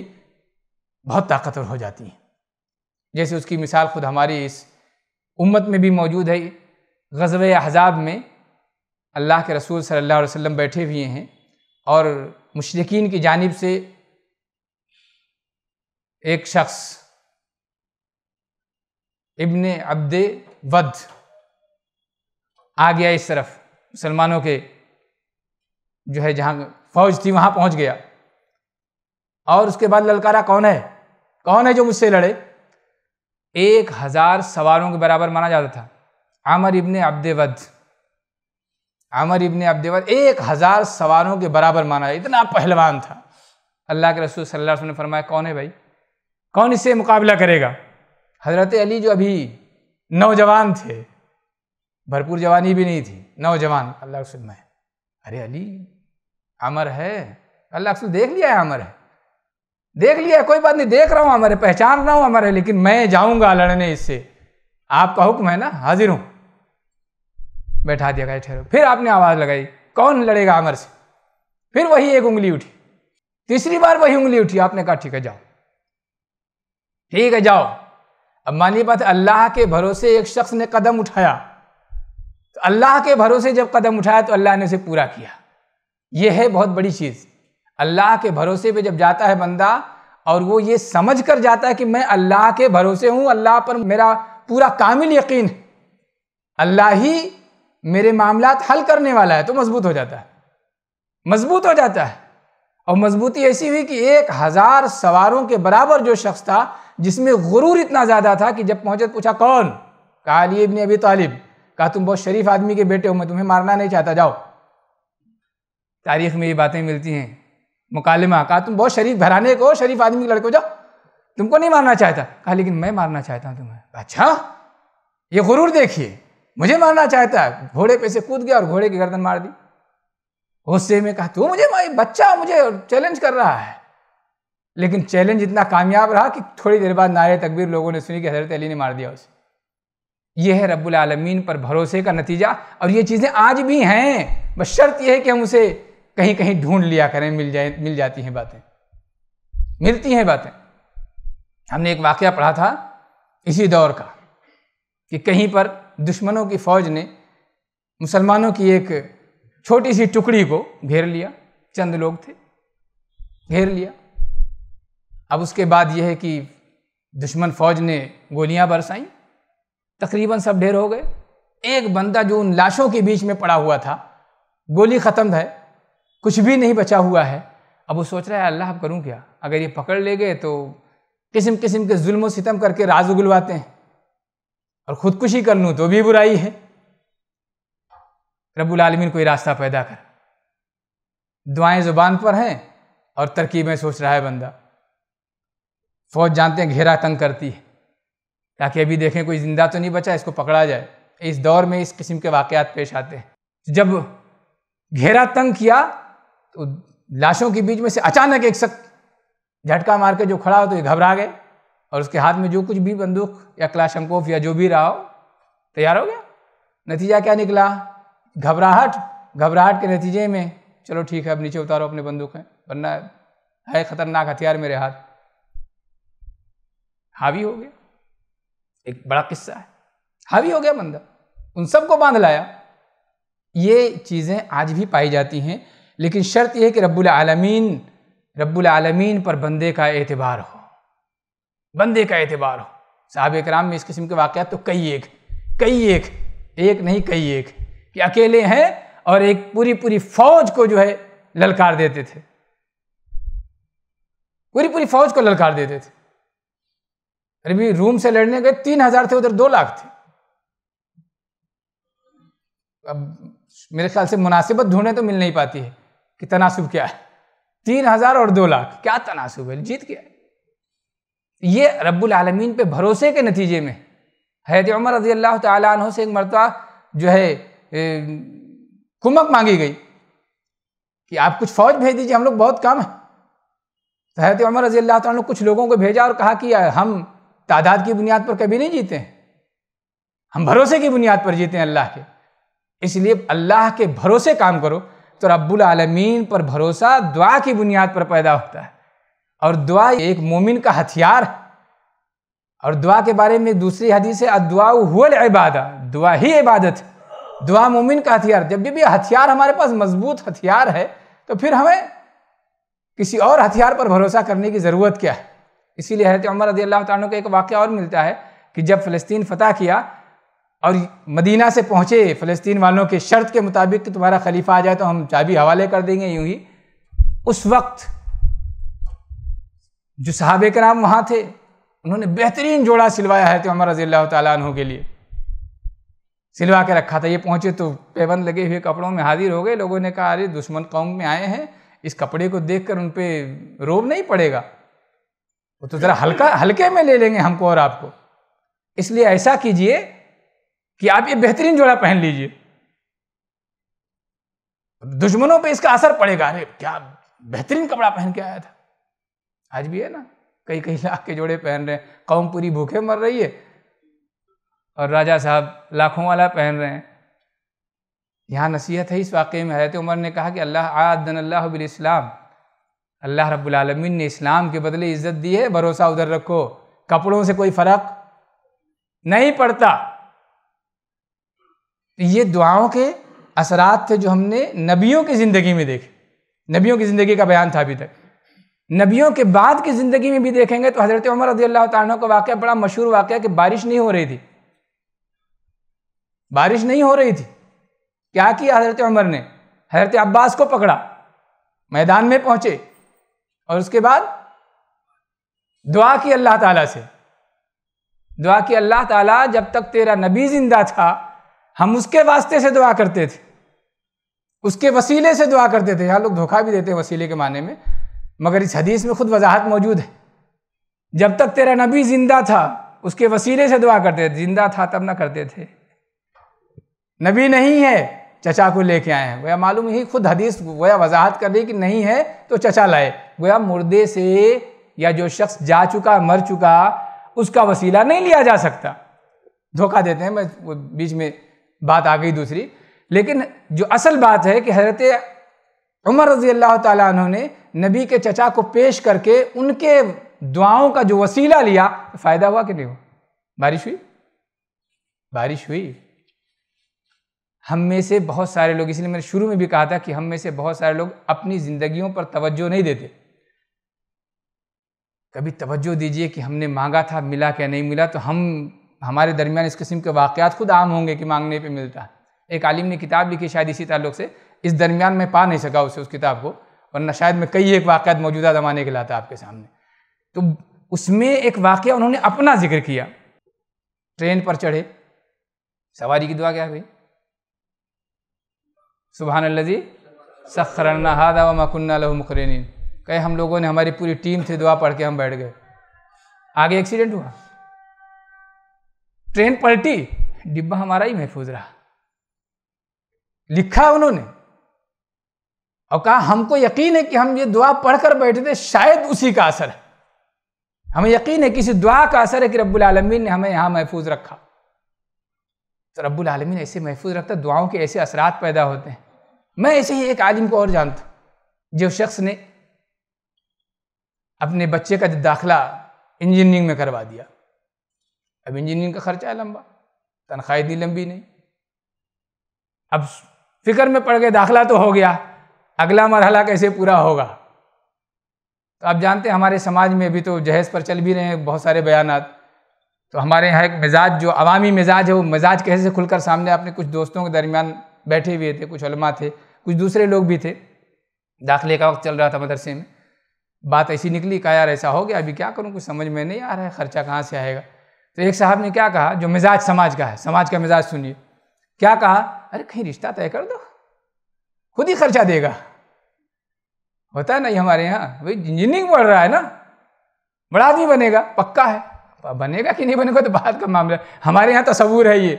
बहुत ताकतवर हो जाती हैं जैसे उसकी मिसाल खुद हमारी इस उम्मत में भी मौजूद है गज़ब अहजाब में अल्लाह के रसूल सल्लल्लाहु अलैहि वसल्लम बैठे हुए हैं और मुशरकिन की जानब से एक शख्स इब्ने अब्द वद आ गया इस तरफ मुसलमानों के जो है जहां फौज थी वहां पहुंच गया और उसके बाद ललकारा कौन है कौन है जो मुझसे लड़े एक हज़ार सवारों के बराबर माना जाता था आमर इब्ने अब्द वध अमर इबन अब्देवर एक हज़ार सवारों के बराबर माना जाए इतना पहलवान था अल्लाह के रसूल सल्लल्लाहु अलैहि वसल्लम ने फरमाया कौन है भाई कौन इससे मुकाबला करेगा हज़रत अली जो अभी नौजवान थे भरपूर जवानी भी नहीं थी नौजवान अल्लाह रसूल में अरे अली अमर है अल्लाह रसूल देख लिया है अमर है देख लिया है कोई बात नहीं देख रहा हूँ अमर है पहचान रहा हूँ अमर है लेकिन मैं जाऊँगा लड़ने इससे आपका हुक्म है ना हाजिर हूँ बैठा दिया गया ठहरो फिर आपने आवाज़ लगाई कौन लड़ेगा अमर से फिर वही एक उंगली उठी तीसरी बार वही उंगली उठी आपने कहा ठीक है जाओ ठीक है जाओ अब मानिए बात अल्लाह के भरोसे एक शख्स ने कदम उठाया तो अल्लाह के भरोसे जब कदम उठाया तो अल्लाह ने उसे पूरा किया यह है बहुत बड़ी चीज़ अल्लाह के भरोसे पे जब जाता है बंदा और वो ये समझ कर जाता है कि मैं अल्लाह के भरोसे हूँ अल्लाह पर मेरा पूरा कामिल यकीन है अल्लाह ही मेरे मामला हल करने वाला है तो मजबूत हो जाता है मजबूत हो जाता है और मजबूती ऐसी हुई कि एक हज़ार सवारों के बराबर जो शख्स था जिसमें गुरूर इतना ज़्यादा था कि जब पहुंचे तो पूछा कौन कहा अली इबन अभी तालिब कहा तुम बहुत शरीफ आदमी के बेटे हो मैं तुम्हें मारना नहीं चाहता जाओ तारीख में ये बातें मिलती हैं मुकालमा कहा तुम बहुत शरीफ घराने को शरीफ आदमी के लड़के जाओ तुमको नहीं मारना चाहता कहा लेकिन मैं मारना चाहता हूँ तुम्हें अच्छा ये गुरूर देखिए मुझे मारना चाहता है घोड़े पे से कूद गया और घोड़े की गर्दन मार दी गुस्से में कहा तू मुझे मारी बच्चा मुझे चैलेंज कर रहा है लेकिन चैलेंज इतना कामयाब रहा कि थोड़ी देर बाद नारे तकबीर लोगों ने सुनी कि हजरत अली ने मार दिया उसे यह है रब्बुल आलमीन पर भरोसे का नतीजा और ये चीज़ें आज भी हैं बस शर्त यह है कि हम उसे कहीं कहीं ढूंढ लिया करें मिल जाए मिल जाती हैं बातें मिलती हैं बातें हमने एक वाक़ पढ़ा था इसी दौर का कि कहीं पर दुश्मनों की फौज ने मुसलमानों की एक छोटी सी टुकड़ी को घेर लिया चंद लोग थे घेर लिया अब उसके बाद यह है कि दुश्मन फौज ने गोलियां बरसाई तकरीबन सब ढेर हो गए एक बंदा जो उन लाशों के बीच में पड़ा हुआ था गोली ख़त्म है कुछ भी नहीं बचा हुआ है अब वो सोच रहा है अल्लाह अब करूँ क्या अगर ये पकड़ ले गए तो किस्म किस्म के जुल्म सितम करके राज उगलवाते हैं और खुदकुशी कर लूँ तो भी बुराई है रब्बुल आलमीन कोई रास्ता पैदा कर दुआएं ज़ुबान पर हैं और तरकीबें सोच रहा है बंदा फौज जानते हैं घेरा तंग करती है ताकि अभी देखें कोई ज़िंदा तो नहीं बचा इसको पकड़ा जाए इस दौर में इस किस्म के वाक़ात पेश आते हैं जब घेरा तंग किया तो लाशों के बीच में से अचानक एक शख्स झटका मार के जो खड़ा हो तो ये घबरा गए और उसके हाथ में जो कुछ भी बंदूक या क्लाशंकोफ या जो भी रहा हो तैयार हो गया नतीजा क्या निकला घबराहट घबराहट के नतीजे में चलो ठीक है अब नीचे उतारो अपने बंदूक है वरना है खतरनाक हथियार मेरे हाथ हावी हो गया एक बड़ा किस्सा है हावी हो गया बंदा उन सबको बांध लाया ये चीज़ें आज भी पाई जाती हैं लेकिन शर्त यह है कि रब्बुल आलमीन रब्बुल आलमीन पर बंदे का एतबार हो बंदे का एतबार हो साहब कराम में इस किस्म के वाक़ तो कई एक कई एक एक नहीं कई एक कि अकेले हैं और एक पूरी पूरी फौज को जो है ललकार देते थे पूरी पूरी फौज को ललकार देते थे अरे भी रूम से लड़ने गए तीन हजार थे उधर दो लाख थे अब मेरे ख्याल से मुनासिबत ढूंढे तो मिल नहीं पाती है कि तनासुब क्या है तीन हजार और दो लाख क्या तनासुब है जीत गया ये रब्बुल आलमीन पे भरोसे के नतीजे में हैत उमर रजी अल्लाह तह से एक मरतबा जो है कुमक मांगी गई कि आप कुछ फ़ौज भेज दीजिए हम लोग बहुत कम हैं तो हैत उमर रजी अल्लाह ने कुछ लोगों को भेजा और कहा कि हम तादाद की बुनियाद पर कभी नहीं जीते हैं हम भरोसे की बुनियाद पर जीते हैं अल्लाह के इसलिए अल्लाह के भरोसे काम करो तो रब्बुल आलमीन पर भरोसा दुआ की बुनियाद पर पैदा होता है और दुआ एक मोमिन का हथियार है और दुआ के बारे में दूसरी हदीस है अदुआ हुल इबादा दुआ ही इबादत है दुआ मोमिन का हथियार जब भी हथियार हमारे पास मजबूत हथियार है तो फिर हमें किसी और हथियार पर भरोसा करने की ज़रूरत क्या है इसीलिए हरत उमर रदी अल्लाह तु का एक वाक़ और मिलता है कि जब फ़लस्तीन फ़तह किया और मदीना से पहुँचे फ़लस्तीन वालों के शर्त के मुताबिक कि तुम्हारा खलीफा आ जाए तो हम चाबी हवाले कर देंगे यूँ ही उस वक्त जो साहब कराम वहाँ थे उन्होंने बेहतरीन जोड़ा सिलवाया है तो हमारा रजील्ला तु के लिए सिलवा के रखा था ये पहुँचे तो पैबंद लगे हुए कपड़ों में हाजिर हो गए लोगों ने कहा अरे दुश्मन कौम में आए हैं इस कपड़े को देख कर उन पर रोब नहीं पड़ेगा वो तो ज़रा हल्का हल्के में ले लेंगे हमको और आपको इसलिए ऐसा कीजिए कि आप ये बेहतरीन जोड़ा पहन लीजिए दुश्मनों पे इसका असर पड़ेगा अरे क्या बेहतरीन कपड़ा पहन के आया था आज भी है ना कई कई लाख के जोड़े पहन रहे हैं कौम पूरी भूखे मर रही है और राजा साहब लाखों वाला पहन रहे हैं यहाँ नसीहत है इस वाक़े में हजरत उमर ने कहा कि अल्लाह आदन अल्लाह इस्लाम अल्लाह रब्लमिन ने इस्लाम के बदले इज़्ज़त दी है भरोसा उधर रखो कपड़ों से कोई फ़र्क नहीं पड़ता तो ये दुआओं के असरात थे जो हमने नबियों की ज़िंदगी में देखे नबियों की ज़िंदगी का बयान था अभी तक नबियों के बाद की ज़िंदगी में भी देखेंगे तो हज़रत उमर रजी अल्लाह तु का वाक़ बड़ा मशहूर वाक़ है कि बारिश नहीं हो रही थी बारिश नहीं हो रही थी क्या किया हज़रत उमर ने हज़रत अब्बास को पकड़ा मैदान में पहुंचे और उसके बाद दुआ की अल्लाह ताला से दुआ की अल्लाह ताला जब तक तेरा नबी ज़िंदा था हम उसके वास्ते से दुआ करते थे उसके वसीले से दुआ करते थे यहाँ लोग धोखा भी देते हैं वसीले के माने में मगर इस हदीस में ख़ुद वजाहत मौजूद है जब तक तेरा नबी ज़िंदा था उसके वसीले से दुआ करते थे ज़िंदा था तब ना करते थे नबी नहीं है चचा को लेके आए हैं गोया मालूम ही खुद हदीस गोया वजाहत कर रही कि नहीं है तो चचा लाए गोया मुर्दे से या जो शख्स जा चुका मर चुका उसका वसीला नहीं लिया जा सकता धोखा देते हैं मैं वो बीच में बात आ गई दूसरी लेकिन जो असल बात है कि हजरत उमर रजी अल्लाह तुमने नबी के चचा को पेश करके उनके दुआओं का जो वसीला लिया तो फ़ायदा हुआ कि नहीं हुआ बारिश हुई बारिश हुई हम में से बहुत सारे लोग इसलिए मैंने शुरू में भी कहा था कि हम में से बहुत सारे लोग अपनी ज़िंदगियों पर तवज्जो नहीं देते कभी तवज्जो दीजिए कि हमने मांगा था मिला क्या नहीं मिला तो हम हमारे दरमियान इस किस्म के वाक़ात खुद आम होंगे कि मांगने पे मिलता है एक आलिम ने किताब लिखी शायद इसी ताल्लुक से इस दरमियान मैं पा नहीं सका उसे उस किताब को वरना शायद मैं कई एक वाक मौजूदा ज़माने के लाता आपके सामने तो उसमें एक वाक़ उन्होंने अपना जिक्र किया ट्रेन पर चढ़े सवारी की दुआ क्या हुई सुबहान लजी सखरना हादा व मकुन्ना लहू कहे हम लोगों ने हमारी पूरी टीम से दुआ पढ़ के हम बैठ गए आगे एक्सीडेंट हुआ ट्रेन पलटी डिब्बा हमारा ही महफूज रहा लिखा उन्होंने और कहा हमको यकीन है कि हम ये दुआ पढ़कर बैठे थे शायद उसी का असर है हमें यकीन है किसी दुआ का असर है कि रब्बुल आलमीन ने हमें यहाँ महफूज रखा तो रब्बुल आलमीन ऐसे महफूज रखता दुआओं के ऐसे असरात पैदा होते हैं मैं ऐसे ही एक आलिम को और जानता हूँ जो शख्स ने अपने बच्चे का दाखिला इंजीनियरिंग में करवा दिया अब इंजीनियरिंग का खर्चा है लंबा तनख्वाह इतनी लंबी नहीं अब फिक्र में पड़ गए दाखिला तो हो गया अगला मरहला कैसे पूरा होगा तो आप जानते हैं हमारे समाज में अभी तो जहेज़ पर चल भी रहे हैं बहुत सारे बयान तो हमारे यहाँ एक मिजाज जो अवामी मिजाज है वो मिजाज कैसे खुलकर सामने अपने कुछ दोस्तों के दरमियान बैठे हुए थे कुछ अलमा थे कुछ दूसरे लोग भी थे दाखिले का वक्त चल रहा था मदरसे में बात ऐसी निकली कहा यार ऐसा हो गया अभी क्या करूँ कुछ समझ में नहीं आ रहा है खर्चा कहाँ से आएगा तो एक साहब ने क्या कहा जो मिजाज समाज का है समाज का मिजाज सुनिए क्या कहा अरे कहीं रिश्ता तय कर दो खुद ही खर्चा देगा होता है नहीं हमारे यहाँ भाई इंजीनियरिंग पढ़ रहा है ना बड़ा आदमी बनेगा पक्का है बनेगा कि नहीं बनेगा तो बात का मामला हमारे यहाँ तस्वूर है ये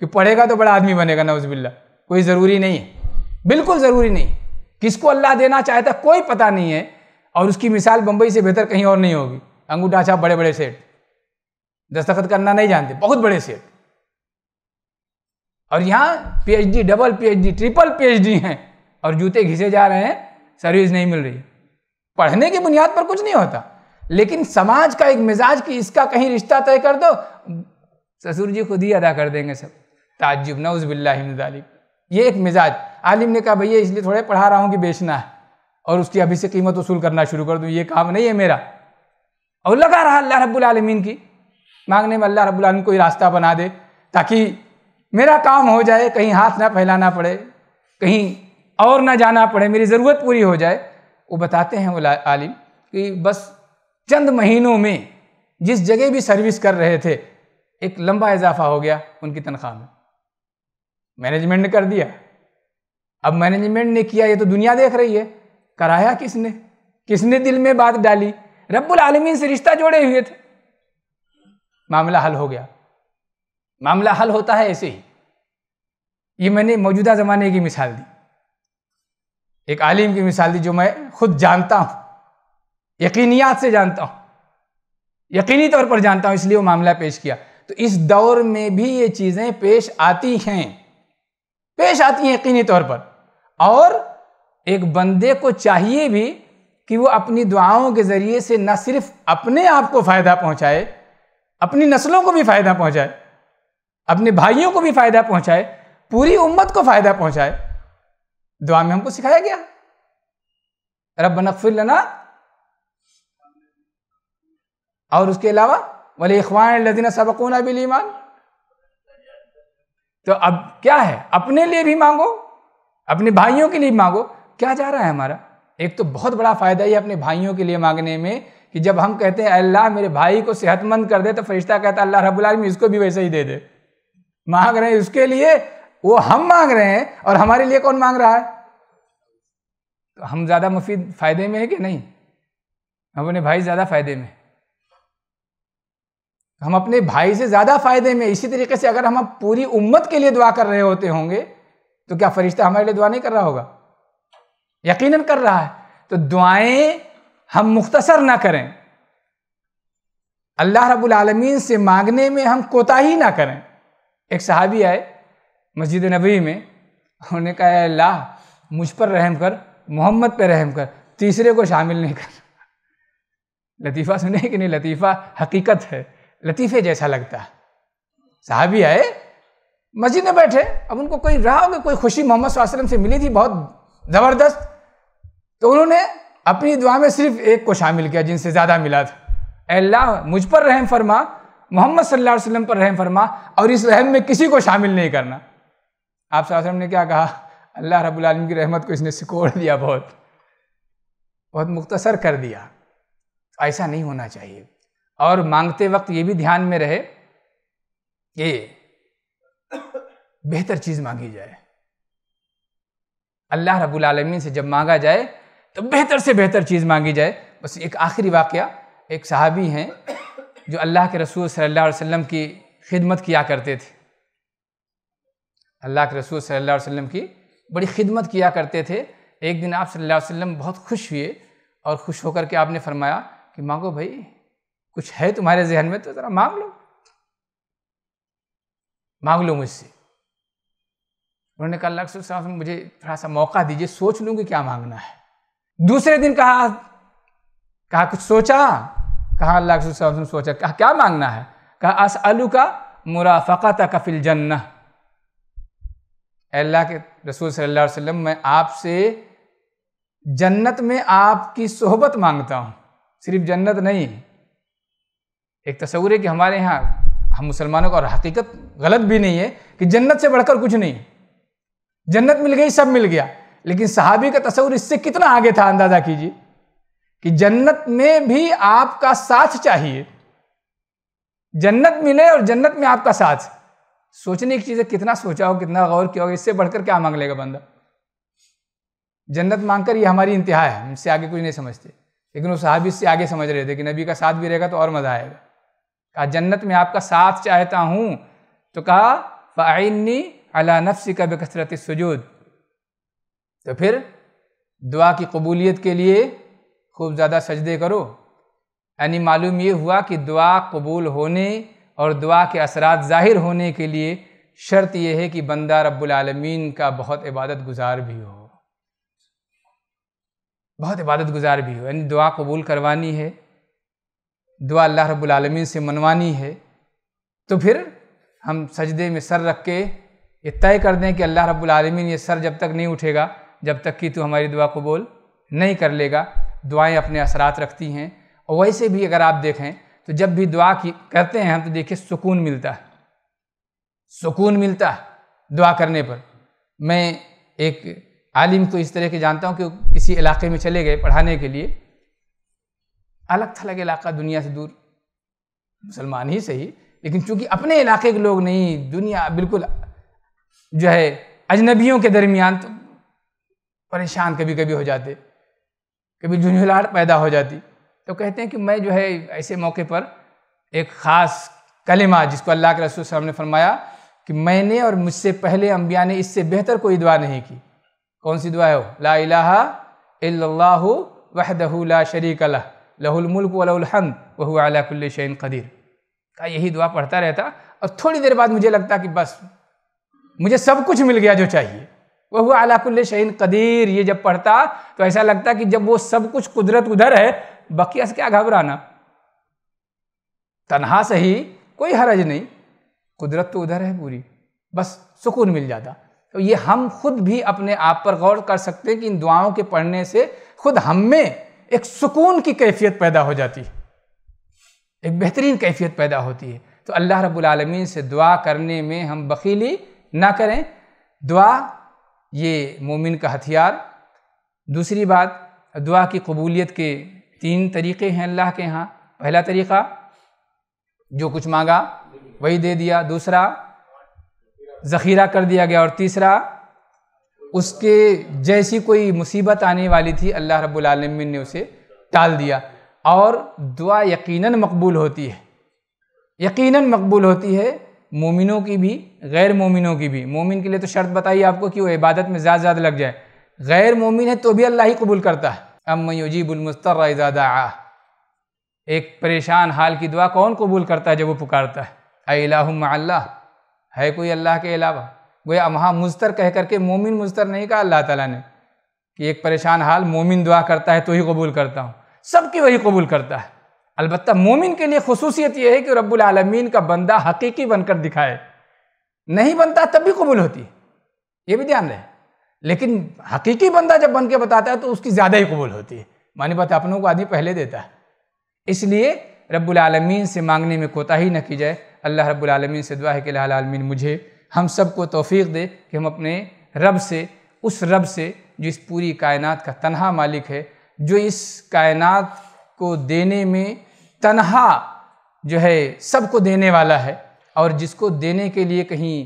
कि पढ़ेगा तो बड़ा आदमी बनेगा नवजबिल्ला कोई ज़रूरी नहीं है बिल्कुल ज़रूरी नहीं किसको अल्लाह देना चाहता कोई पता नहीं है और उसकी मिसाल बम्बई से बेहतर कहीं और नहीं होगी अंगूठा छाप बड़े बड़े सेठ दस्तखत करना नहीं जानते बहुत बड़े सेठ और यहाँ PhD double PhD triple PhD हैं और जूते घिसे जा रहे हैं सर्विस नहीं मिल रही पढ़ने की बुनियाद पर कुछ नहीं होता लेकिन समाज का एक मिजाज कि इसका कहीं रिश्ता तय कर दो ससुर जी खुद ही अदा कर देंगे सब ताजुब नौज बिल्लामिदालिब ये एक मिजाज आलिम ने कहा भैया इसलिए थोड़े पढ़ा रहा हूँ कि बेचना है और उसकी अभी से कीमत वसूल करना शुरू कर दूँ ये काम नहीं है मेरा और लगा रहा अल्लाह रब्बुलमीन की मांगने में अल्लाह रब्बुलमीन कोई रास्ता बना दे ताकि मेरा काम हो जाए कहीं हाथ ना फैलाना पड़े कहीं और ना जाना पड़े मेरी ज़रूरत पूरी हो जाए वो बताते हैं वो आलिम कि बस चंद महीनों में जिस जगह भी सर्विस कर रहे थे एक लंबा इजाफा हो गया उनकी तनख्वाह में मैनेजमेंट ने कर दिया अब मैनेजमेंट ने किया ये तो दुनिया देख रही है कराया किसने किसने दिल में बात डाली रब्बुल आलमीन से रिश्ता जोड़े हुए थे मामला हल हो गया मामला हल होता है ऐसे ही ये मैंने मौजूदा ज़माने की मिसाल दी एक आलिम की मिसाल दी जो मैं खुद जानता हूँ यकीनियात से जानता हूँ यकीनी तौर पर जानता हूँ इसलिए वो मामला पेश किया तो इस दौर में भी ये चीज़ें पेश आती हैं पेश आती हैं यकीनी तौर पर और एक बंदे को चाहिए भी कि वो अपनी दुआओं के ज़रिए से न सिर्फ अपने आप को फ़ायदा पहुँचाए अपनी नस्लों को भी फ़ायदा पहुँचाए अपने भाइयों को भी फ़ायदा पहुँचाए पूरी उम्मत को फ़ायदा पहुँचाए दुआ में हमको सिखाया गया रब नकफिर लना और उसके अलावा वाले इखवान लदीना सबकून अबिल ईमान तो अब क्या है अपने लिए भी मांगो अपने भाइयों के लिए मांगो क्या जा रहा है हमारा एक तो बहुत बड़ा फ़ायदा ही अपने भाइयों के लिए मांगने में कि जब हम कहते हैं अल्लाह मेरे भाई को सेहतमंद कर दे तो फरिश्ता कहता है अल्लाह रबुल इसको भी वैसे ही दे दे मांग रहे हैं उसके लिए वो हम मांग रहे हैं और हमारे लिए कौन मांग रहा है तो हम ज़्यादा मुफीद फायदे में है कि नहीं हम अपने भाई ज़्यादा फायदे में हम अपने भाई से ज़्यादा फायदे में इसी तरीके से अगर हम पूरी उम्मत के लिए दुआ कर रहे होते होंगे तो क्या फरिश्ता हमारे लिए दुआ नहीं कर रहा होगा यकीनन कर रहा है तो दुआएं हम मुख्तसर ना करें अल्लाह रबुल आलमीन से मांगने में हम कोताही ना करें एक सहाबी आए मस्जिद नबी में उन्होंने कहा ला मुझ पर रहम कर मोहम्मद पर रहम कर तीसरे को शामिल नहीं कर लतीफ़ा सुने कि नहीं लतीफ़ा हकीकत है लतीफ़े जैसा लगता है साहबी आए मस्जिद में बैठे अब उनको कोई रहा होगा कोई खुशी मोहम्मद वसलम से मिली थी बहुत ज़बरदस्त तो उन्होंने अपनी दुआ में सिर्फ एक को शामिल किया जिनसे ज़्यादा मिला था अल्लाह मुझ पर रहम फरमा मोहम्मद सल्लल्लाहु अलैहि वसल्लम पर रहम फरमा और इस रहम में किसी को शामिल नहीं करना आप साहब ने क्या कहा अल्लाह रबालम की रहमत को इसने सिकोड़ दिया बहुत बहुत मुख्तसर कर दिया ऐसा नहीं होना चाहिए और मांगते वक्त ये भी ध्यान में रहे कि बेहतर चीज़ मांगी जाए अल्लाह रब्बुल आलमीन से जब मांगा जाए तो बेहतर से बेहतर चीज़ मांगी जाए बस एक आखिरी वाक़ एक सहाबी हैं जो अल्लाह के रसूल सल्लल्लाहु अलैहि वसल्लम की खिदमत किया करते थे अल्लाह के रसूल सल्लल्लाहु अलैहि वसल्लम की बड़ी खिदमत किया करते थे एक दिन आप सल्लल्लाहु अलैहि वसल्लम बहुत खुश हुए और खुश होकर के आपने फरमाया कि मांगो भाई कुछ है तुम्हारे जहन में तो ज़रा मांग लो मांग लो मुझसे उन्होंने कहा अल्लाह रसूल वसल्लम मुझे थोड़ा सा मौका दीजिए सोच लूँ कि क्या मांगना है दूसरे दिन कहा कहा कुछ सोचा कहा अल्लाह रसूल वसल्लम सोचा कहा क्या मांगना है कहा अस अलू का मुराफ़ा कफिल जन्ना अल्लाह के रसूल सल्लल्लाहु अलैहि वसल्लम मैं आपसे जन्नत में आपकी सोहबत मांगता हूँ सिर्फ जन्नत नहीं एक तस्वूर है कि हमारे यहाँ हम मुसलमानों का और हकीकत गलत भी नहीं है कि जन्नत से बढ़कर कुछ नहीं जन्नत मिल गई सब मिल गया लेकिन सहाबी का तस्वूर इससे कितना आगे था अंदाज़ा कीजिए कि जन्नत में भी आपका साथ चाहिए जन्नत मिले और जन्नत में आपका साथ सोचने की चीज़ है कितना सोचा हो कितना गौर किया हो इससे बढ़कर क्या मांग लेगा बंदा जन्नत मांग कर ये हमारी इंतहा है हमसे आगे कुछ नहीं समझते लेकिन वो साहब इससे आगे समझ रहे थे कि नबी का साथ भी रहेगा तो और मज़ा आएगा कहा जन्नत में आपका साथ चाहता हूँ तो कहा फ़ाइनी अला नफ्सी का बेकसरत सजूद तो फिर दुआ की कबूलियत के लिए खूब ज़्यादा सजदे करो यानी मालूम ये हुआ कि दुआ कबूल होने और दुआ के असरात ज़ाहिर होने के लिए शर्त यह है कि बंदा रब्बुलमीन का बहुत इबादत गुजार भी हो बहुत इबादत गुजार भी हो यानी दुआ कबूल करवानी है दुआ अल्लाह रब्बुलमीन से मनवानी है तो फिर हम सजदे में सर रख के ये तय कर दें कि अल्लाह रब्बुलमीन ये सर जब तक नहीं उठेगा जब तक कि तू हमारी दुआ कबूल नहीं कर लेगा दुआएं अपने असरात रखती हैं और वैसे भी अगर आप देखें तो जब भी दुआ की करते हैं हम तो देखिए सुकून मिलता है सुकून मिलता है दुआ करने पर मैं एक आलिम को इस तरह के जानता हूँ कि किसी इलाके में चले गए पढ़ाने के लिए अलग थलग इलाका दुनिया से दूर मुसलमान ही सही लेकिन चूंकि अपने इलाके के लोग नहीं दुनिया बिल्कुल जो है अजनबियों के दरमियान तो परेशान कभी कभी हो जाते कभी झुंझुलाहट पैदा हो जाती तो कहते हैं कि मैं जो है ऐसे मौके पर एक ख़ास कलिमा जिसको अल्लाह के रसूल साहब ने फरमाया कि मैंने और मुझसे पहले अम्बिया ने इससे बेहतर कोई दुआ नहीं की कौन सी दुआ है वो ला इलाहा वहदह ला शरीक अला लहुलमल्क वलहमद वह अलाकुल्ल शैन कदीर का यही दुआ पढ़ता रहता और थोड़ी देर बाद मुझे लगता कि बस मुझे सब कुछ मिल गया जो चाहिए वह हुआ अलाकुल्ल शहीन कदीर ये जब पढ़ता तो ऐसा लगता कि जब वो सब कुछ कुदरत उधर है बकिया से क्या घबराना तनहा से ही कोई हरज नहीं कुदरत तो उधर है पूरी बस सुकून मिल जाता तो ये हम खुद भी अपने आप पर गौर कर सकते हैं कि इन दुआओं के पढ़ने से खुद हम में एक सुकून की कैफियत पैदा हो जाती है एक बेहतरीन कैफियत पैदा होती है तो अल्लाह रब्बुल रबालमीन से दुआ करने में हम बखीली ना करें दुआ ये मोमिन का हथियार दूसरी बात दुआ की कबूलियत के तीन तरीक़े हैं अल्लाह के यहाँ पहला तरीक़ा जो कुछ मांगा वही दे दिया दूसरा ज़ख़ीरा कर दिया गया और तीसरा उसके जैसी कोई मुसीबत आने वाली थी अल्लाह रब्बुल ने उसे टाल दिया और दुआ यकीनन मकबूल होती है यकीनन मकबूल होती है मोमिनों की भी गैर मोमिनों की भी मोमिन के लिए तो शर्त बताइए आपको कि वो इबादत में ज़्यादा ज़्यादा लग जाए गैर मोमिन है तो भी अल्लाह ही कबूल करता है अम युजीबुलमस्तरज़ादा एक परेशान हाल की दुआ कौन कबूल करता है जब वो पुकारता है अल्लाह है कोई अल्लाह के अलावा गोया वहाँ मुस्तर कह करके मोमिन मुस्तर नहीं कहा अल्लाह ताला ने कि एक परेशान हाल मोमिन दुआ करता है तो ही कबूल करता हूँ सबकी वही कबूल करता है अलबत् मोमिन के लिए खसूसियत यह है कि रब्बुलमीन का बंदा हकीकी बनकर दिखाए नहीं बनता तब भी कबूल होती ये भी ध्यान रहे लेकिन हकीकी बंदा जब बन के बताता है तो उसकी ज़्यादा ही कबूल होती है मानी बात अपनों को आदमी पहले देता है इसलिए रब्बुलमीन से मांगने में कोताही न की जाए अल्लाह रब्बुलमीन से दुआ है कि आलमीन मुझे हम सब को तोफ़ी दे कि हम अपने रब से उस रब से जो इस पूरी कायनात का तनहा मालिक है जो इस कायनात को देने में तनहा जो है सबको देने वाला है और जिसको देने के लिए कहीं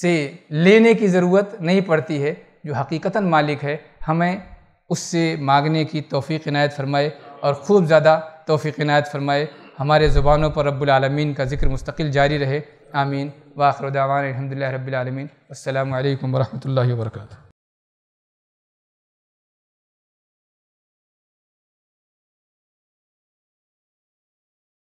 से लेने की ज़रूरत नहीं पड़ती है जो हकीकता मालिक है हमें उससे मांगने की तोफ़ी इनायत फरमाए और खूब ज़्यादा तोफ़ी इनायत फरमाए हमारे ज़ुबानों पर रब्लमीन का जिक्र मुस्तकिल जारी रहे आमीन वाखरदावान अलहमदिल्ला रबालमीन अल्लाम वरहमल वर्का